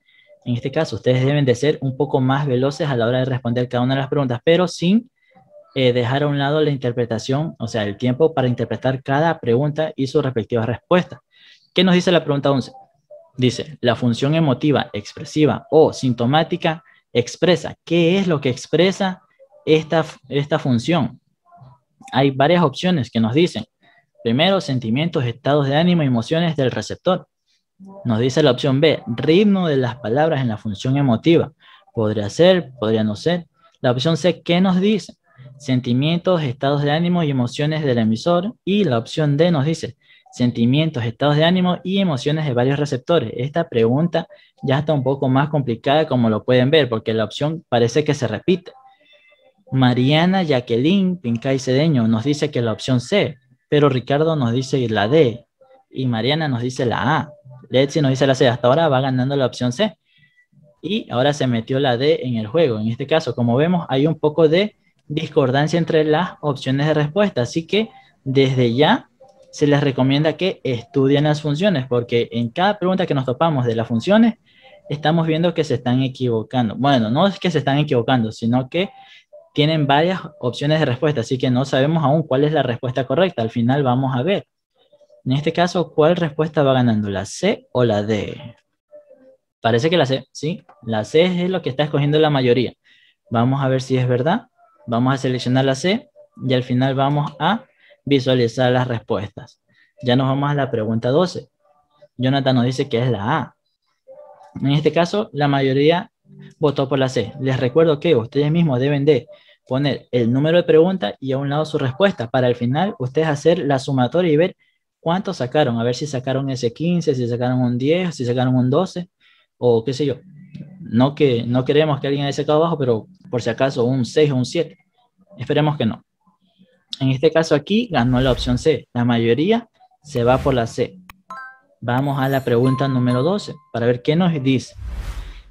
En este caso, ustedes deben de ser un poco más veloces a la hora de responder cada una de las preguntas, pero sin eh, dejar a un lado la interpretación, o sea, el tiempo para interpretar cada pregunta y sus respectiva respuestas. ¿Qué nos dice la pregunta 11? Dice, la función emotiva, expresiva o sintomática expresa. ¿Qué es lo que expresa esta, esta función? Hay varias opciones que nos dicen. Primero, sentimientos, estados de ánimo emociones del receptor. Nos dice la opción B, ritmo de las palabras en la función emotiva. Podría ser, podría no ser. La opción C, ¿qué nos dice? sentimientos, estados de ánimo y emociones del emisor. Y la opción D nos dice sentimientos, estados de ánimo y emociones de varios receptores. Esta pregunta ya está un poco más complicada como lo pueden ver porque la opción parece que se repite. Mariana Jacqueline y Cedeño nos dice que la opción C, pero Ricardo nos dice la D y Mariana nos dice la A. Letzi nos dice la C. Hasta ahora va ganando la opción C. Y ahora se metió la D en el juego. En este caso, como vemos, hay un poco de discordancia entre las opciones de respuesta. Así que desde ya se les recomienda que estudien las funciones, porque en cada pregunta que nos topamos de las funciones, estamos viendo que se están equivocando. Bueno, no es que se están equivocando, sino que tienen varias opciones de respuesta, así que no sabemos aún cuál es la respuesta correcta. Al final vamos a ver. En este caso, ¿cuál respuesta va ganando? ¿La C o la D? Parece que la C, ¿sí? La C es lo que está escogiendo la mayoría. Vamos a ver si es verdad. Vamos a seleccionar la C y al final vamos a visualizar las respuestas. Ya nos vamos a la pregunta 12. Jonathan nos dice que es la A. En este caso, la mayoría votó por la C. Les recuerdo que ustedes mismos deben de poner el número de pregunta y a un lado su respuesta para al final ustedes hacer la sumatoria y ver cuánto sacaron, a ver si sacaron ese 15, si sacaron un 10, si sacaron un 12 o qué sé yo. No que no queremos que alguien haya sacado abajo, pero por si acaso un 6 o un 7. Esperemos que no. En este caso aquí ganó la opción C. La mayoría se va por la C. Vamos a la pregunta número 12 para ver qué nos dice.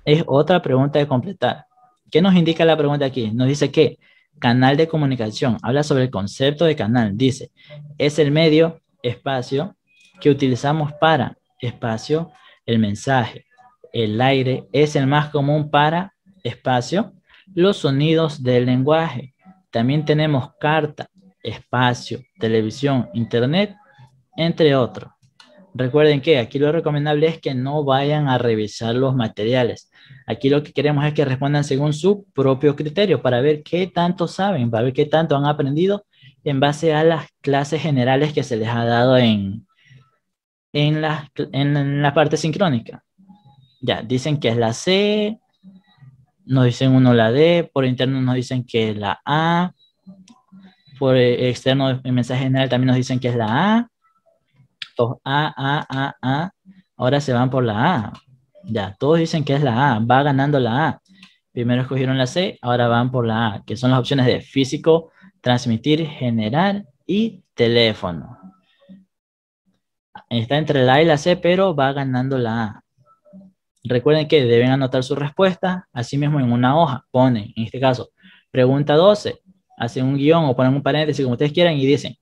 Es otra pregunta de completar. ¿Qué nos indica la pregunta aquí? Nos dice que canal de comunicación habla sobre el concepto de canal. Dice, es el medio, espacio, que utilizamos para, espacio, el mensaje, el aire es el más común para espacio, los sonidos del lenguaje. También tenemos carta, espacio, televisión, internet, entre otros. Recuerden que aquí lo recomendable es que no vayan a revisar los materiales. Aquí lo que queremos es que respondan según su propio criterio para ver qué tanto saben, para ver qué tanto han aprendido en base a las clases generales que se les ha dado en, la, la parte sincrónica. Ya, dicen que es la C, nos dicen uno la D, por interno nos dicen que es la A, por externo en mensaje general también nos dicen que es la A. A, A, A, A. Ahora se van por la A. Ya, todos dicen que es la A, va ganando la A. Primero escogieron la C, ahora van por la A, que son las opciones de físico, transmitir, generar y teléfono. Está entre la A y la C, pero va ganando la A. Recuerden que deben anotar respuesta, así mismo en una hoja, ponen, en este caso, pregunta 12, hacen un guión o ponen un paréntesis como ustedes quieran y dicen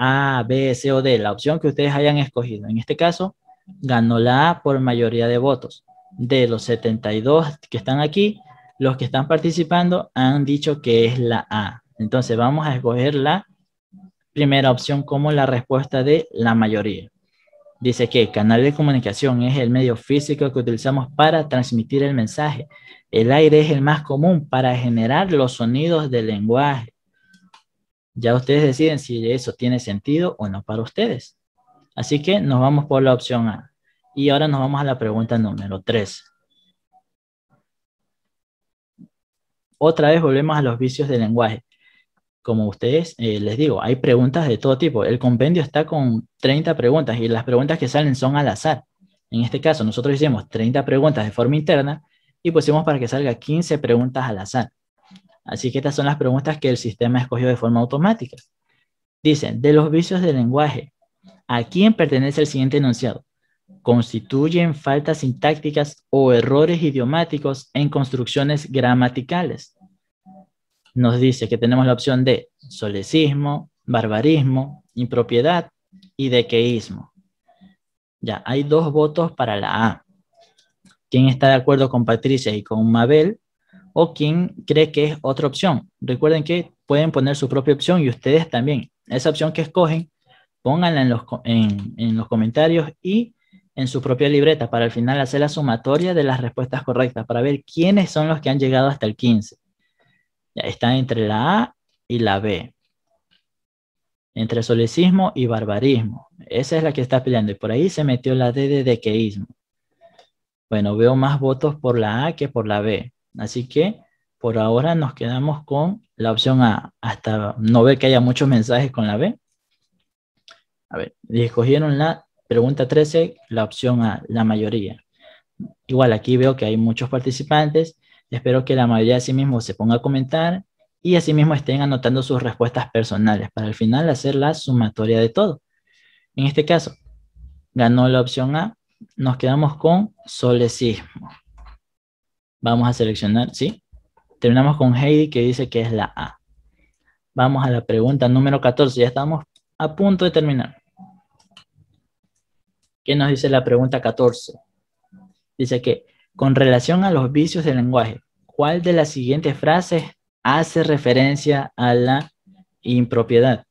A, B, C o D, la opción que ustedes hayan escogido. En este caso, ganó la A por mayoría de votos. De los 72 que están aquí, los que están participando han dicho que es la A. Entonces vamos a escoger la primera opción como la respuesta de la mayoría. Dice que el canal de comunicación es el medio físico que utilizamos para transmitir el mensaje. El aire es el más común para generar los sonidos del lenguaje. Ya ustedes deciden si eso tiene sentido o no para ustedes. Así que nos vamos por la opción A. Y ahora nos vamos a la pregunta número 3. Otra vez volvemos a los vicios del lenguaje como ustedes eh, les digo, hay preguntas de todo tipo. El compendio está con 30 preguntas y las preguntas que salen son al azar. En este caso, nosotros hicimos 30 preguntas de forma interna y pusimos para que salga 15 preguntas al azar. Así que estas son las preguntas que el sistema escogió de forma automática. Dicen, de los vicios del lenguaje, ¿a quién pertenece el siguiente enunciado? Constituyen faltas sintácticas o errores idiomáticos en construcciones gramaticales nos dice que tenemos la opción de solecismo, barbarismo, impropiedad y dequeísmo. Ya, hay dos votos para la A. ¿Quién está de acuerdo con Patricia y con Mabel? ¿O quién cree que es otra opción? Recuerden que pueden poner su propia opción y ustedes también. Esa opción que escogen, pónganla en los, en, los comentarios y en su propia libreta para al final hacer la sumatoria de las respuestas correctas para ver quiénes son los que han llegado hasta el 15. Está entre la A y la B. Entre solecismo y barbarismo. Esa es la que está peleando. Y por ahí se metió la D de dequeísmo. Bueno, veo más votos por la A que por la B. Así que por ahora nos quedamos con la opción A. Hasta no ver que haya muchos mensajes con la B. A ver, escogieron la pregunta 13, la opción A, la mayoría. Igual aquí veo que hay muchos participantes Espero que la mayoría de sí mismos se ponga a comentar y asimismo estén anotando sus respuestas personales para al final hacer la sumatoria de todo. En este caso, ganó la opción A, nos quedamos con solecismo. Vamos a seleccionar, ¿sí? Terminamos con Heidi que dice que es la A. Vamos a la pregunta número 14, ya estamos a punto de terminar. ¿Qué nos dice la pregunta 14? Dice que, con relación a los vicios del lenguaje, ¿Cuál de las siguientes frases hace referencia a la impropiedad?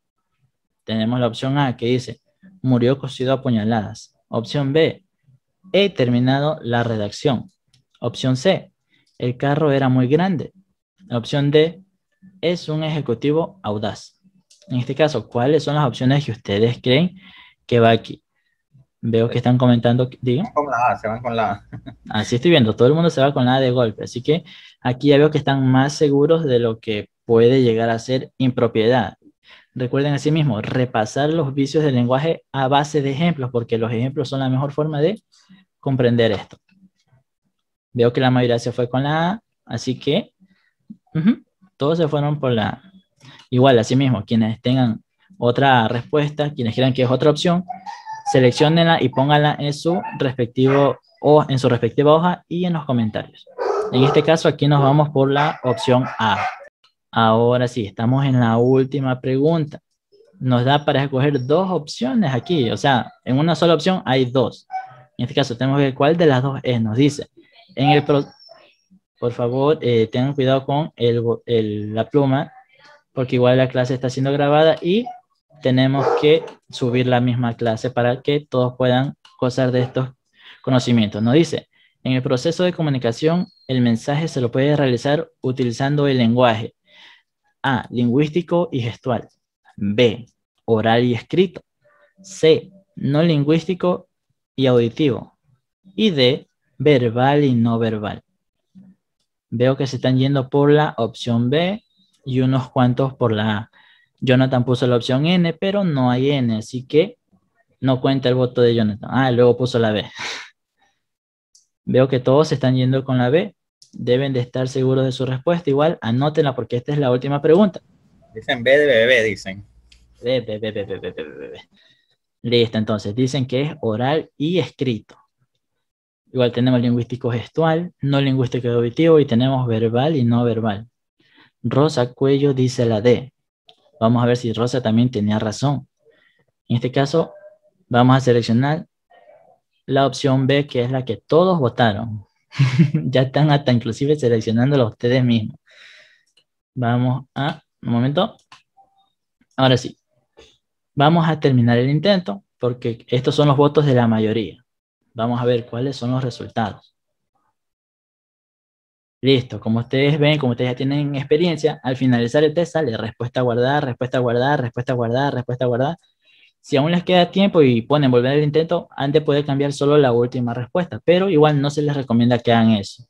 Tenemos la opción A que dice, murió cosido a puñaladas. Opción B, he terminado la redacción. Opción C, el carro era muy grande. Opción D, es un ejecutivo audaz. En este caso, ¿cuáles son las opciones que ustedes creen que va aquí? Veo que están comentando, Con la A, se van con la Así estoy viendo, todo el mundo se va con la A de golpe. Así que aquí ya veo que están más seguros de lo que puede llegar a ser impropiedad. Recuerden así mismo, repasar los vicios del lenguaje a base de ejemplos, porque los ejemplos son la mejor forma de comprender esto. Veo que la mayoría se fue con la A, así que todos se fueron por la A. Igual, así mismo, quienes tengan otra respuesta, quienes crean que es otra opción, selecciónenla y pónganla en su respectivo o en su respectiva hoja y en los comentarios. En este caso aquí nos vamos por la opción A. Ahora sí, estamos en la última pregunta. Nos da para escoger dos opciones aquí, o sea, en una sola opción hay dos. En este caso tenemos que ver cuál de las dos es, nos dice. En el por favor, eh, tengan cuidado con el, la pluma, porque igual la clase está siendo grabada y tenemos que subir la misma clase para que todos puedan gozar de estos conocimientos. Nos dice, en el proceso de comunicación, el mensaje se lo puede realizar utilizando el lenguaje A, lingüístico y gestual. B, oral y escrito. C, no lingüístico y auditivo. Y D, verbal y no verbal. Veo que se están yendo por la opción B y unos cuantos por la A. Jonathan puso la opción N, pero no hay N, así que no cuenta el voto de Jonathan. Ah, luego puso la B. Veo que todos están yendo con la B. Deben de estar seguros de su respuesta. Igual, anótenla porque esta es la última pregunta. Dicen B de bebé, dicen. B, B, B, B, B, B, B, B. Listo, entonces, dicen que es oral y escrito. Igual tenemos lingüístico gestual, no lingüístico auditivo y tenemos verbal y no verbal. Rosa Cuello dice la D. Vamos a ver si Rosa también tenía razón. En este caso, vamos a seleccionar la opción B, que es la que todos votaron. ya están hasta inclusive seleccionándola ustedes mismos. Vamos a... Un momento. Ahora sí. Vamos a terminar el intento porque estos son los votos de la mayoría. Vamos a ver cuáles son los resultados. Listo, como ustedes ven, como ustedes ya tienen experiencia, al finalizar el test sale respuesta a guardar, respuesta guardar, respuesta a guardar, respuesta guardar. Si aún les queda tiempo y ponen volver al intento, antes puede cambiar solo la última respuesta, pero igual no se les recomienda que hagan eso.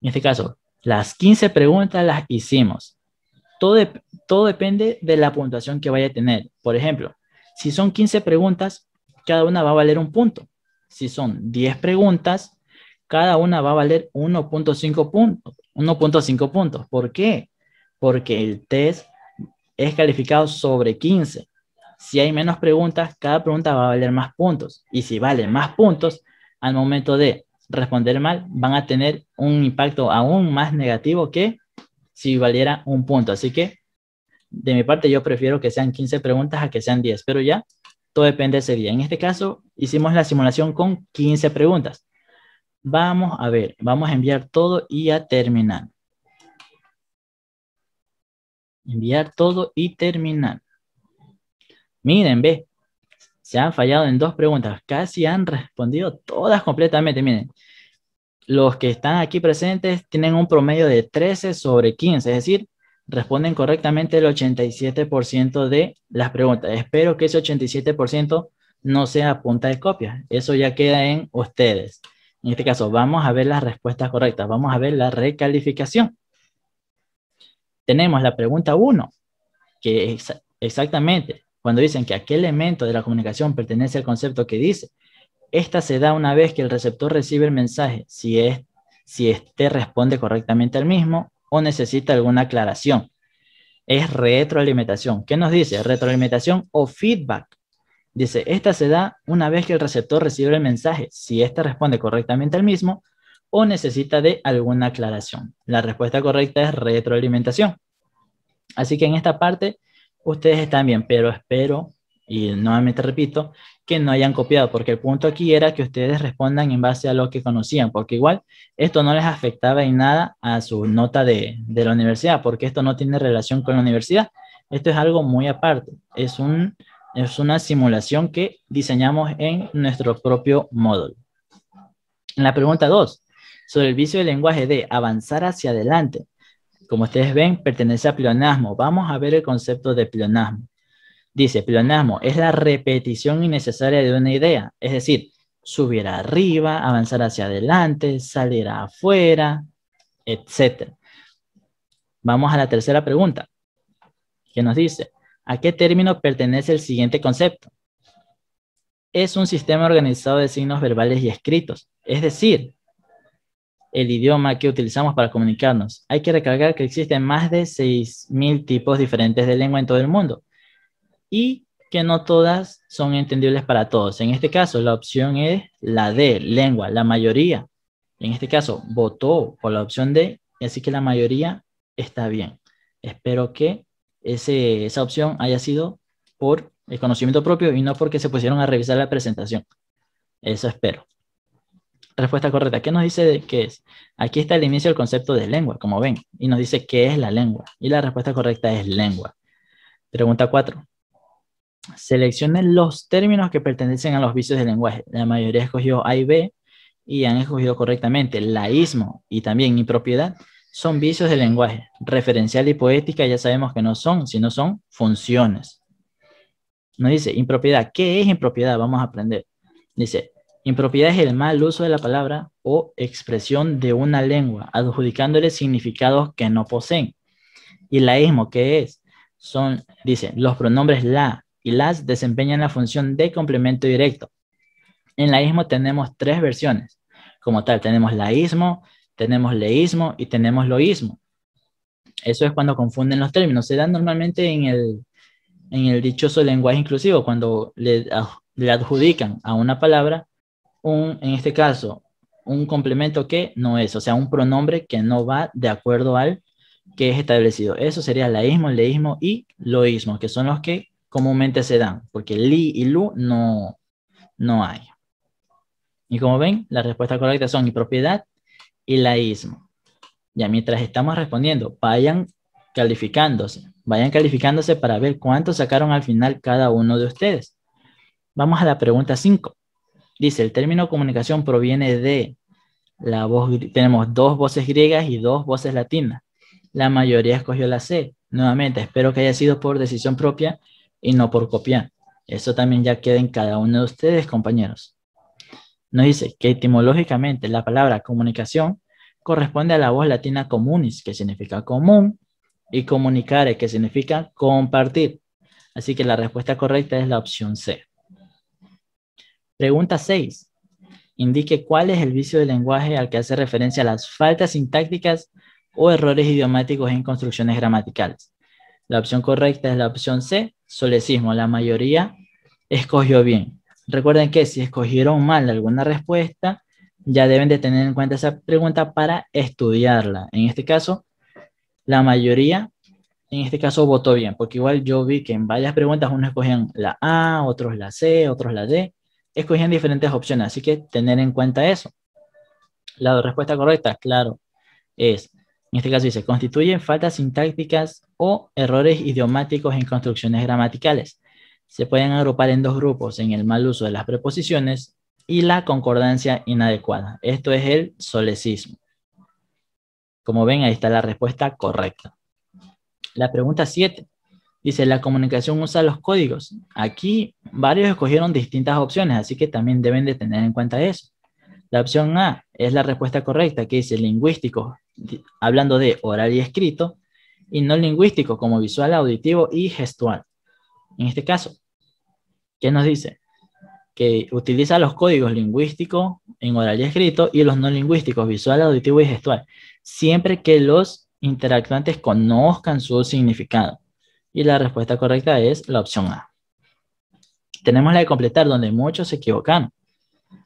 En este caso, las 15 preguntas las hicimos. Todo, todo depende de la puntuación que vaya a tener. Por ejemplo, si son 15 preguntas, cada una va a valer un punto. Si son 10 preguntas, cada una va a valer 1.5 puntos. 1.5 puntos. ¿Por qué? Porque el test es calificado sobre 15. Si hay menos preguntas, cada pregunta va a valer más puntos. Y si valen más puntos, al momento de responder mal, van a tener un impacto aún más negativo que si valiera un punto. Así que, de mi parte, yo prefiero que sean 15 preguntas a que sean 10, pero ya todo depende de ese día. En este caso, hicimos la simulación con 15 preguntas. Vamos a ver, vamos a enviar todo y a terminar. Enviar todo y terminar. Miren, ve, se han fallado en dos preguntas. Casi han respondido todas completamente. Miren, los que están aquí presentes tienen un promedio de 13 sobre 15, es decir, responden correctamente el 87% de las preguntas. Espero que ese 87% no sea punta de copia. Eso ya queda en ustedes. En este caso, vamos a ver las respuestas correctas, vamos a ver la recalificación. Tenemos la pregunta 1, que exactamente cuando dicen que aquel elemento de la comunicación pertenece al concepto que dice, esta se da una vez que el receptor recibe el mensaje, si, es, si este responde correctamente al mismo o necesita alguna aclaración. Es retroalimentación. ¿Qué nos dice? Retroalimentación o feedback. Dice, esta se da una vez que el receptor recibe el mensaje, si éste responde correctamente al mismo o necesita de alguna aclaración. La respuesta correcta es retroalimentación. Así que en esta parte ustedes están bien, pero espero, y nuevamente repito, que no hayan copiado, porque el punto aquí era que ustedes respondan en base a lo que conocían, porque igual esto no les afectaba en nada a su nota de, de la universidad, porque esto no tiene relación con la universidad. Esto es algo muy aparte, es un es una simulación que diseñamos en nuestro propio módulo. En la pregunta 2, sobre el vicio del lenguaje de avanzar hacia adelante. Como ustedes ven, pertenece a pleonasmo. Vamos a ver el concepto de pleonasmo. Dice, pleonasmo es la repetición innecesaria de una idea, es decir, subir arriba, avanzar hacia adelante, salir afuera, etc. Vamos a la tercera pregunta, que nos dice, ¿A qué término pertenece el siguiente concepto? Es un sistema organizado de signos verbales y escritos, es decir, el idioma que utilizamos para comunicarnos. Hay que recalcar que existen más de 6.000 tipos diferentes de lengua en todo el mundo y que no todas son entendibles para todos. En este caso, la opción es la de lengua, la mayoría. En este caso, votó por la opción D, así que la mayoría está bien. Espero que esa opción haya sido por el conocimiento propio y no porque se pusieron a revisar la presentación. Eso espero. Respuesta correcta. ¿Qué nos dice qué es? Aquí está el inicio del concepto de lengua, como ven, y nos dice qué es la lengua. Y la respuesta correcta es lengua. Pregunta 4. Seleccione los términos que pertenecen a los vicios del lenguaje. La mayoría escogió A y B y han escogido correctamente laísmo y también impropiedad son vicios del lenguaje. Referencial y poética ya sabemos que no son, sino son funciones. Nos dice, impropiedad. ¿Qué es impropiedad? Vamos a aprender. Dice, impropiedad es el mal uso de la palabra o expresión de una lengua, adjudicándole significados que no poseen. Y laísmo, ¿qué es? Son, dice, los pronombres la y las desempeñan la función de complemento directo. En laísmo tenemos tres versiones. Como tal, tenemos laísmo, tenemos leísmo y tenemos loísmo. Eso es cuando confunden los términos. Se dan normalmente en el, dichoso lenguaje inclusivo, cuando le, adjudican a una palabra, un, en este caso, un complemento que no es, o sea, un pronombre que no va de acuerdo al que es establecido. Eso sería laísmo, leísmo y loísmo, que son los que comúnmente se dan, porque li y lu no, no hay. Y como ven, la respuesta correcta son y propiedad y laísmo. Ya mientras estamos respondiendo, vayan calificándose, vayan calificándose para ver cuánto sacaron al final cada uno de ustedes. Vamos a la pregunta 5. Dice, el término comunicación proviene de la voz, tenemos dos voces griegas y dos voces latinas. La mayoría escogió la C. Nuevamente, espero que haya sido por decisión propia y no por copiar. Eso también ya queda en cada uno de ustedes, compañeros nos dice que etimológicamente la palabra comunicación corresponde a la voz latina communis, que significa común, y comunicare, que significa compartir. Así que la respuesta correcta es la opción C. Pregunta 6. Indique cuál es el vicio del lenguaje al que hace referencia las faltas sintácticas o errores idiomáticos en construcciones gramaticales. La opción correcta es la opción C, solecismo. La mayoría escogió bien. Recuerden que si escogieron mal alguna respuesta, ya deben de tener en cuenta esa pregunta para estudiarla. En este caso, la mayoría, en este caso, votó bien, porque igual yo vi que en varias preguntas unos escogían la A, otros la C, otros la D, escogían diferentes opciones, así que tener en cuenta eso. La respuesta correcta, claro, es, en este caso dice, constituyen faltas sintácticas o errores idiomáticos en construcciones gramaticales se pueden agrupar en dos grupos, en el mal uso de las preposiciones y la concordancia inadecuada. Esto es el solecismo. Como ven, ahí está la respuesta correcta. La pregunta 7 dice, ¿la comunicación usa los códigos? Aquí varios escogieron distintas opciones, así que también deben de tener en cuenta eso. La opción A es la respuesta correcta, que dice lingüístico, hablando de oral y escrito, y no lingüístico como visual, auditivo y gestual. En este caso, ¿Qué nos dice? Que utiliza los códigos lingüísticos en oral y escrito y los no lingüísticos, visual, auditivo y gestual, siempre que los interactuantes conozcan su significado. Y la respuesta correcta es la opción A. Tenemos la de completar, donde muchos se equivocaron.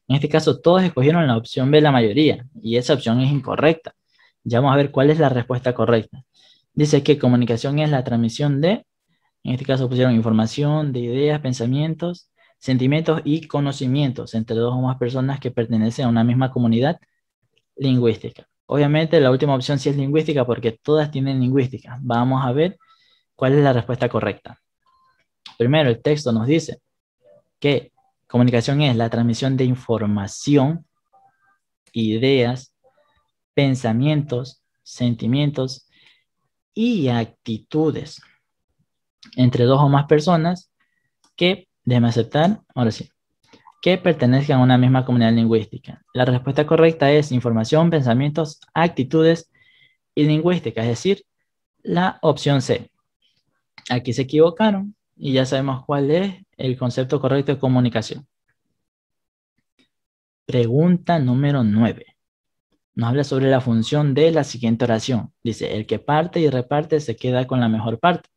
En este caso, todos escogieron la opción B, la mayoría, y esa opción es incorrecta. Ya vamos a ver cuál es la respuesta correcta. Dice que comunicación es la transmisión de en este caso pusieron información de ideas, pensamientos, sentimientos y conocimientos entre dos o más personas que pertenecen a una misma comunidad lingüística. Obviamente la última opción sí es lingüística porque todas tienen lingüística. Vamos a ver cuál es la respuesta correcta. Primero, el texto nos dice que comunicación es la transmisión de información, ideas, pensamientos, sentimientos y actitudes entre dos o más personas que, deben aceptar, ahora sí, que pertenezcan a una misma comunidad lingüística. La respuesta correcta es información, pensamientos, actitudes y lingüística, es decir, la opción C. Aquí se equivocaron y ya sabemos cuál es el concepto correcto de comunicación. Pregunta número 9. Nos habla sobre la función de la siguiente oración. Dice, el que parte y reparte se queda con la mejor parte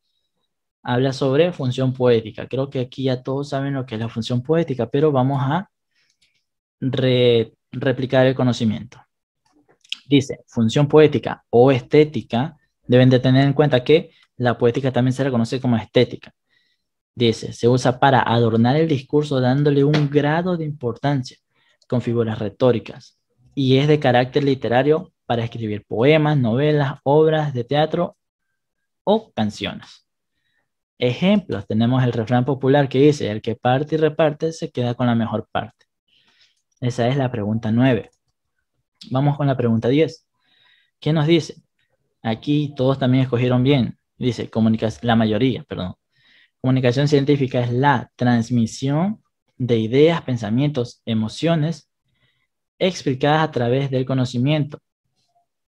habla sobre función poética. Creo que aquí ya todos saben lo que es la función poética, pero vamos a replicar el conocimiento. Dice, función poética o estética, deben de tener en cuenta que la poética también se reconoce como estética. Dice, se usa para adornar el discurso dándole un grado de importancia con figuras retóricas y es de carácter literario para escribir poemas, novelas, obras de teatro o canciones. Ejemplos, tenemos el refrán popular que dice, el que parte y reparte se queda con la mejor parte. Esa es la pregunta 9. Vamos con la pregunta 10. ¿Qué nos dice? Aquí todos también escogieron bien. Dice, la mayoría, perdón. Comunicación científica es la transmisión de ideas, pensamientos, emociones explicadas a través del conocimiento,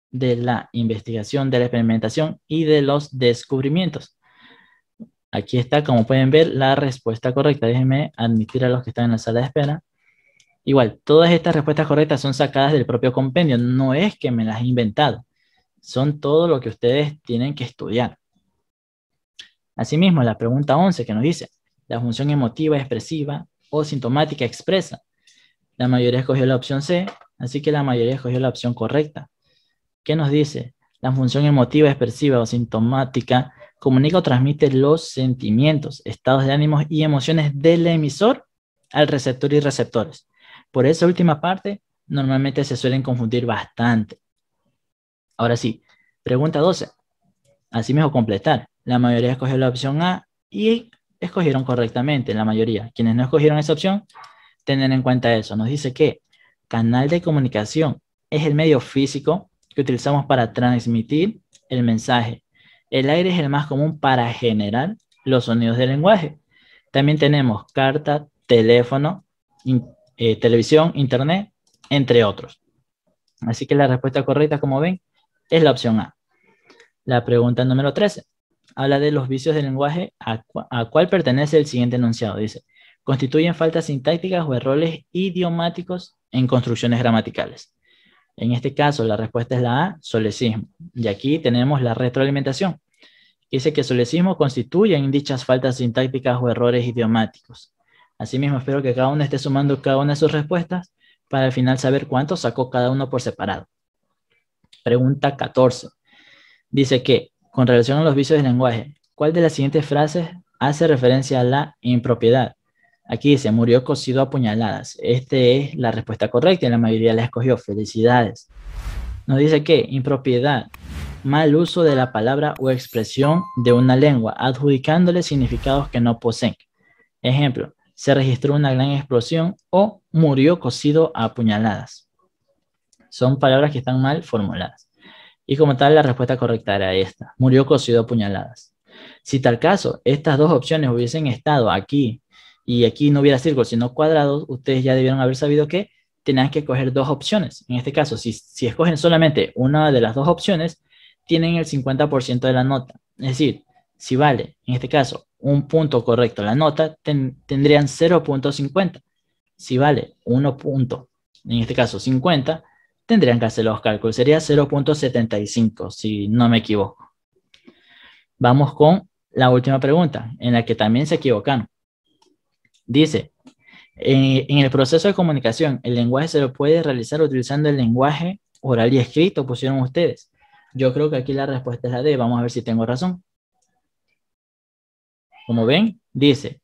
de la investigación, de la experimentación y de los descubrimientos. Aquí está, como pueden ver, la respuesta correcta. Déjenme admitir a los que están en la sala de espera. Igual, todas estas respuestas correctas son sacadas del propio compendio. No es que me las he inventado. Son todo lo que ustedes tienen que estudiar. Asimismo, la pregunta 11 que nos dice, la función emotiva, expresiva o sintomática expresa. La mayoría escogió la opción C, así que la mayoría escogió la opción correcta. ¿Qué nos dice? La función emotiva, expresiva o sintomática comunica o transmite los sentimientos, estados de ánimos y emociones del emisor al receptor y receptores. Por esa última parte, normalmente se suelen confundir bastante. Ahora sí, pregunta 12. Así mismo completar. La mayoría escogió la opción A y escogieron correctamente, la mayoría. Quienes no escogieron esa opción, tener en cuenta eso. Nos dice que canal de comunicación es el medio físico que utilizamos para transmitir el mensaje el aire es el más común para generar los sonidos del lenguaje. También tenemos carta, teléfono, eh, televisión, internet, entre otros. Así que la respuesta correcta, como ven, es la opción A. La pregunta número 13 habla de los vicios del lenguaje a cuál pertenece el siguiente enunciado. Dice, constituyen faltas sintácticas o errores idiomáticos en construcciones gramaticales. En este caso, la respuesta es la A, solecismo. Y aquí tenemos la retroalimentación. Dice que solecismo constituyen dichas faltas sintácticas o errores idiomáticos. Asimismo, espero que cada uno esté sumando cada una de sus respuestas para al final saber cuánto sacó cada uno por separado. Pregunta 14. Dice que, con relación a los vicios del lenguaje, ¿cuál de las siguientes frases hace referencia a la impropiedad? Aquí dice, murió cocido a puñaladas. Esta es la respuesta correcta y la mayoría la escogió. Felicidades. Nos dice que impropiedad, mal uso de la palabra o expresión de una lengua, adjudicándole significados que no poseen. Ejemplo, se registró una gran explosión o murió cocido a puñaladas. Son palabras que están mal formuladas. Y como tal, la respuesta correcta era esta, murió cocido a puñaladas. Si tal caso, estas dos opciones hubiesen estado aquí y aquí no hubiera círculos, sino cuadrados, ustedes ya debieron haber sabido que tenían que coger dos opciones. En este caso, si, escogen solamente una de las dos opciones, tienen el 50% de la nota. Es decir, si vale, en este caso, un punto correcto la nota, tendrían 0.50. Si vale 1 punto, en este caso 50, tendrían que hacer los cálculos. Sería 0.75, si no me equivoco. Vamos con la última pregunta, en la que también se equivocaron. Dice, en el proceso de comunicación, el lenguaje se lo puede realizar utilizando el lenguaje oral y escrito, pusieron ustedes. Yo creo que aquí la respuesta es la D. Vamos a ver si tengo razón. Como ven, dice,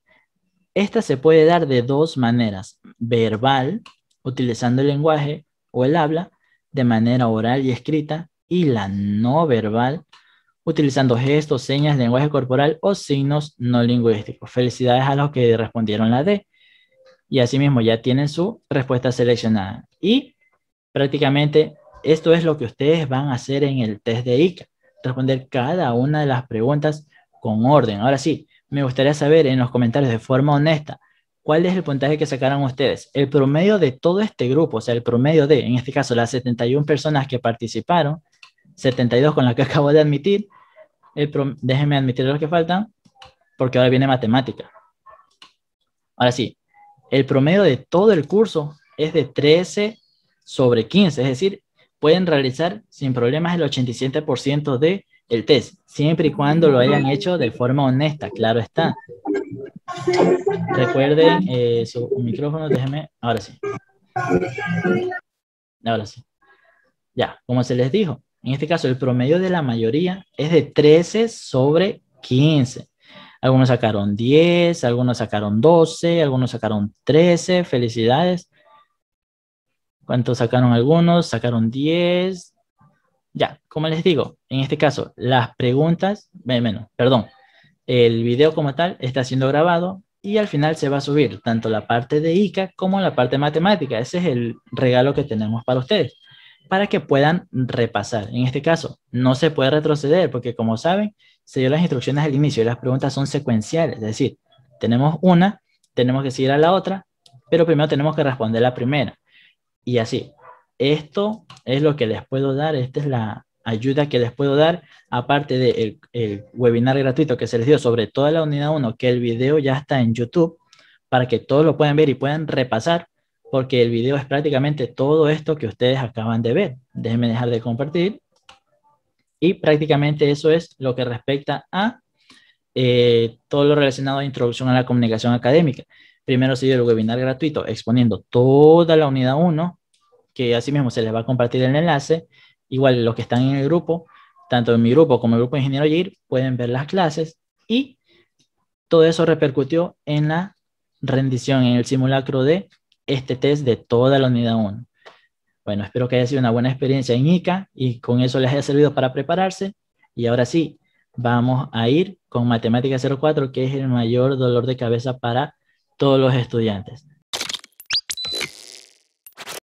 esta se puede dar de dos maneras, verbal, utilizando el lenguaje o el habla, de manera oral y escrita, y la no verbal, utilizando gestos, señas, lenguaje corporal o signos no lingüísticos. Felicidades a los que respondieron la D. Y asimismo ya tienen su respuesta seleccionada. Y prácticamente esto es lo que ustedes van a hacer en el test de ICA. Responder cada una de las preguntas con orden. Ahora sí, me gustaría saber en los comentarios de forma honesta, ¿cuál es el puntaje que sacaron ustedes? El promedio de todo este grupo, o sea, el promedio de, en este caso, las 71 personas que participaron, 72 con la que acabo de admitir. déjenme admitir los que faltan, porque ahora viene matemática. Ahora sí, el promedio de todo el curso es de 13 sobre 15, es decir, pueden realizar sin problemas el 87% del el test, siempre y cuando lo hayan hecho de forma honesta, claro está. Recuerden eh, su micrófono, déjenme, ahora sí. Ahora sí. Ya, como se les dijo, en este caso el promedio de la mayoría es de 13 sobre 15. Algunos sacaron 10, algunos sacaron 12, algunos sacaron 13, felicidades. ¿Cuántos sacaron algunos? Sacaron 10. Ya, como les digo, en este caso, las preguntas, menos, eh, perdón, el video como tal está siendo grabado y al final se va a subir tanto la parte de ICA como la parte matemática. Ese es el regalo que tenemos para ustedes para que puedan repasar. En este caso, no se puede retroceder porque, como saben, se dio las instrucciones al inicio y las preguntas son secuenciales. Es decir, tenemos una, tenemos que seguir a la otra, pero primero tenemos que responder la primera. Y así, esto es lo que les puedo dar, esta es la ayuda que les puedo dar, aparte del el webinar gratuito que se les dio sobre toda la unidad 1, que el video ya está en YouTube, para que todos lo puedan ver y puedan repasar porque el video es prácticamente todo esto que ustedes acaban de ver. Déjenme dejar de compartir. Y prácticamente eso es lo que respecta a eh, todo lo relacionado a introducción a la comunicación académica. Primero sigue el webinar gratuito exponiendo toda la unidad 1, que así mismo se les va a compartir el enlace. Igual los que están en el grupo, tanto en mi grupo como en el grupo de Ingeniero YIR, pueden ver las clases y todo eso repercutió en la rendición, en el simulacro de este test de toda la unidad 1. Bueno, espero que haya sido una buena experiencia en ICA y con eso les haya servido para prepararse. Y ahora sí, vamos a ir con Matemática 04, que es el mayor dolor de cabeza para todos los estudiantes.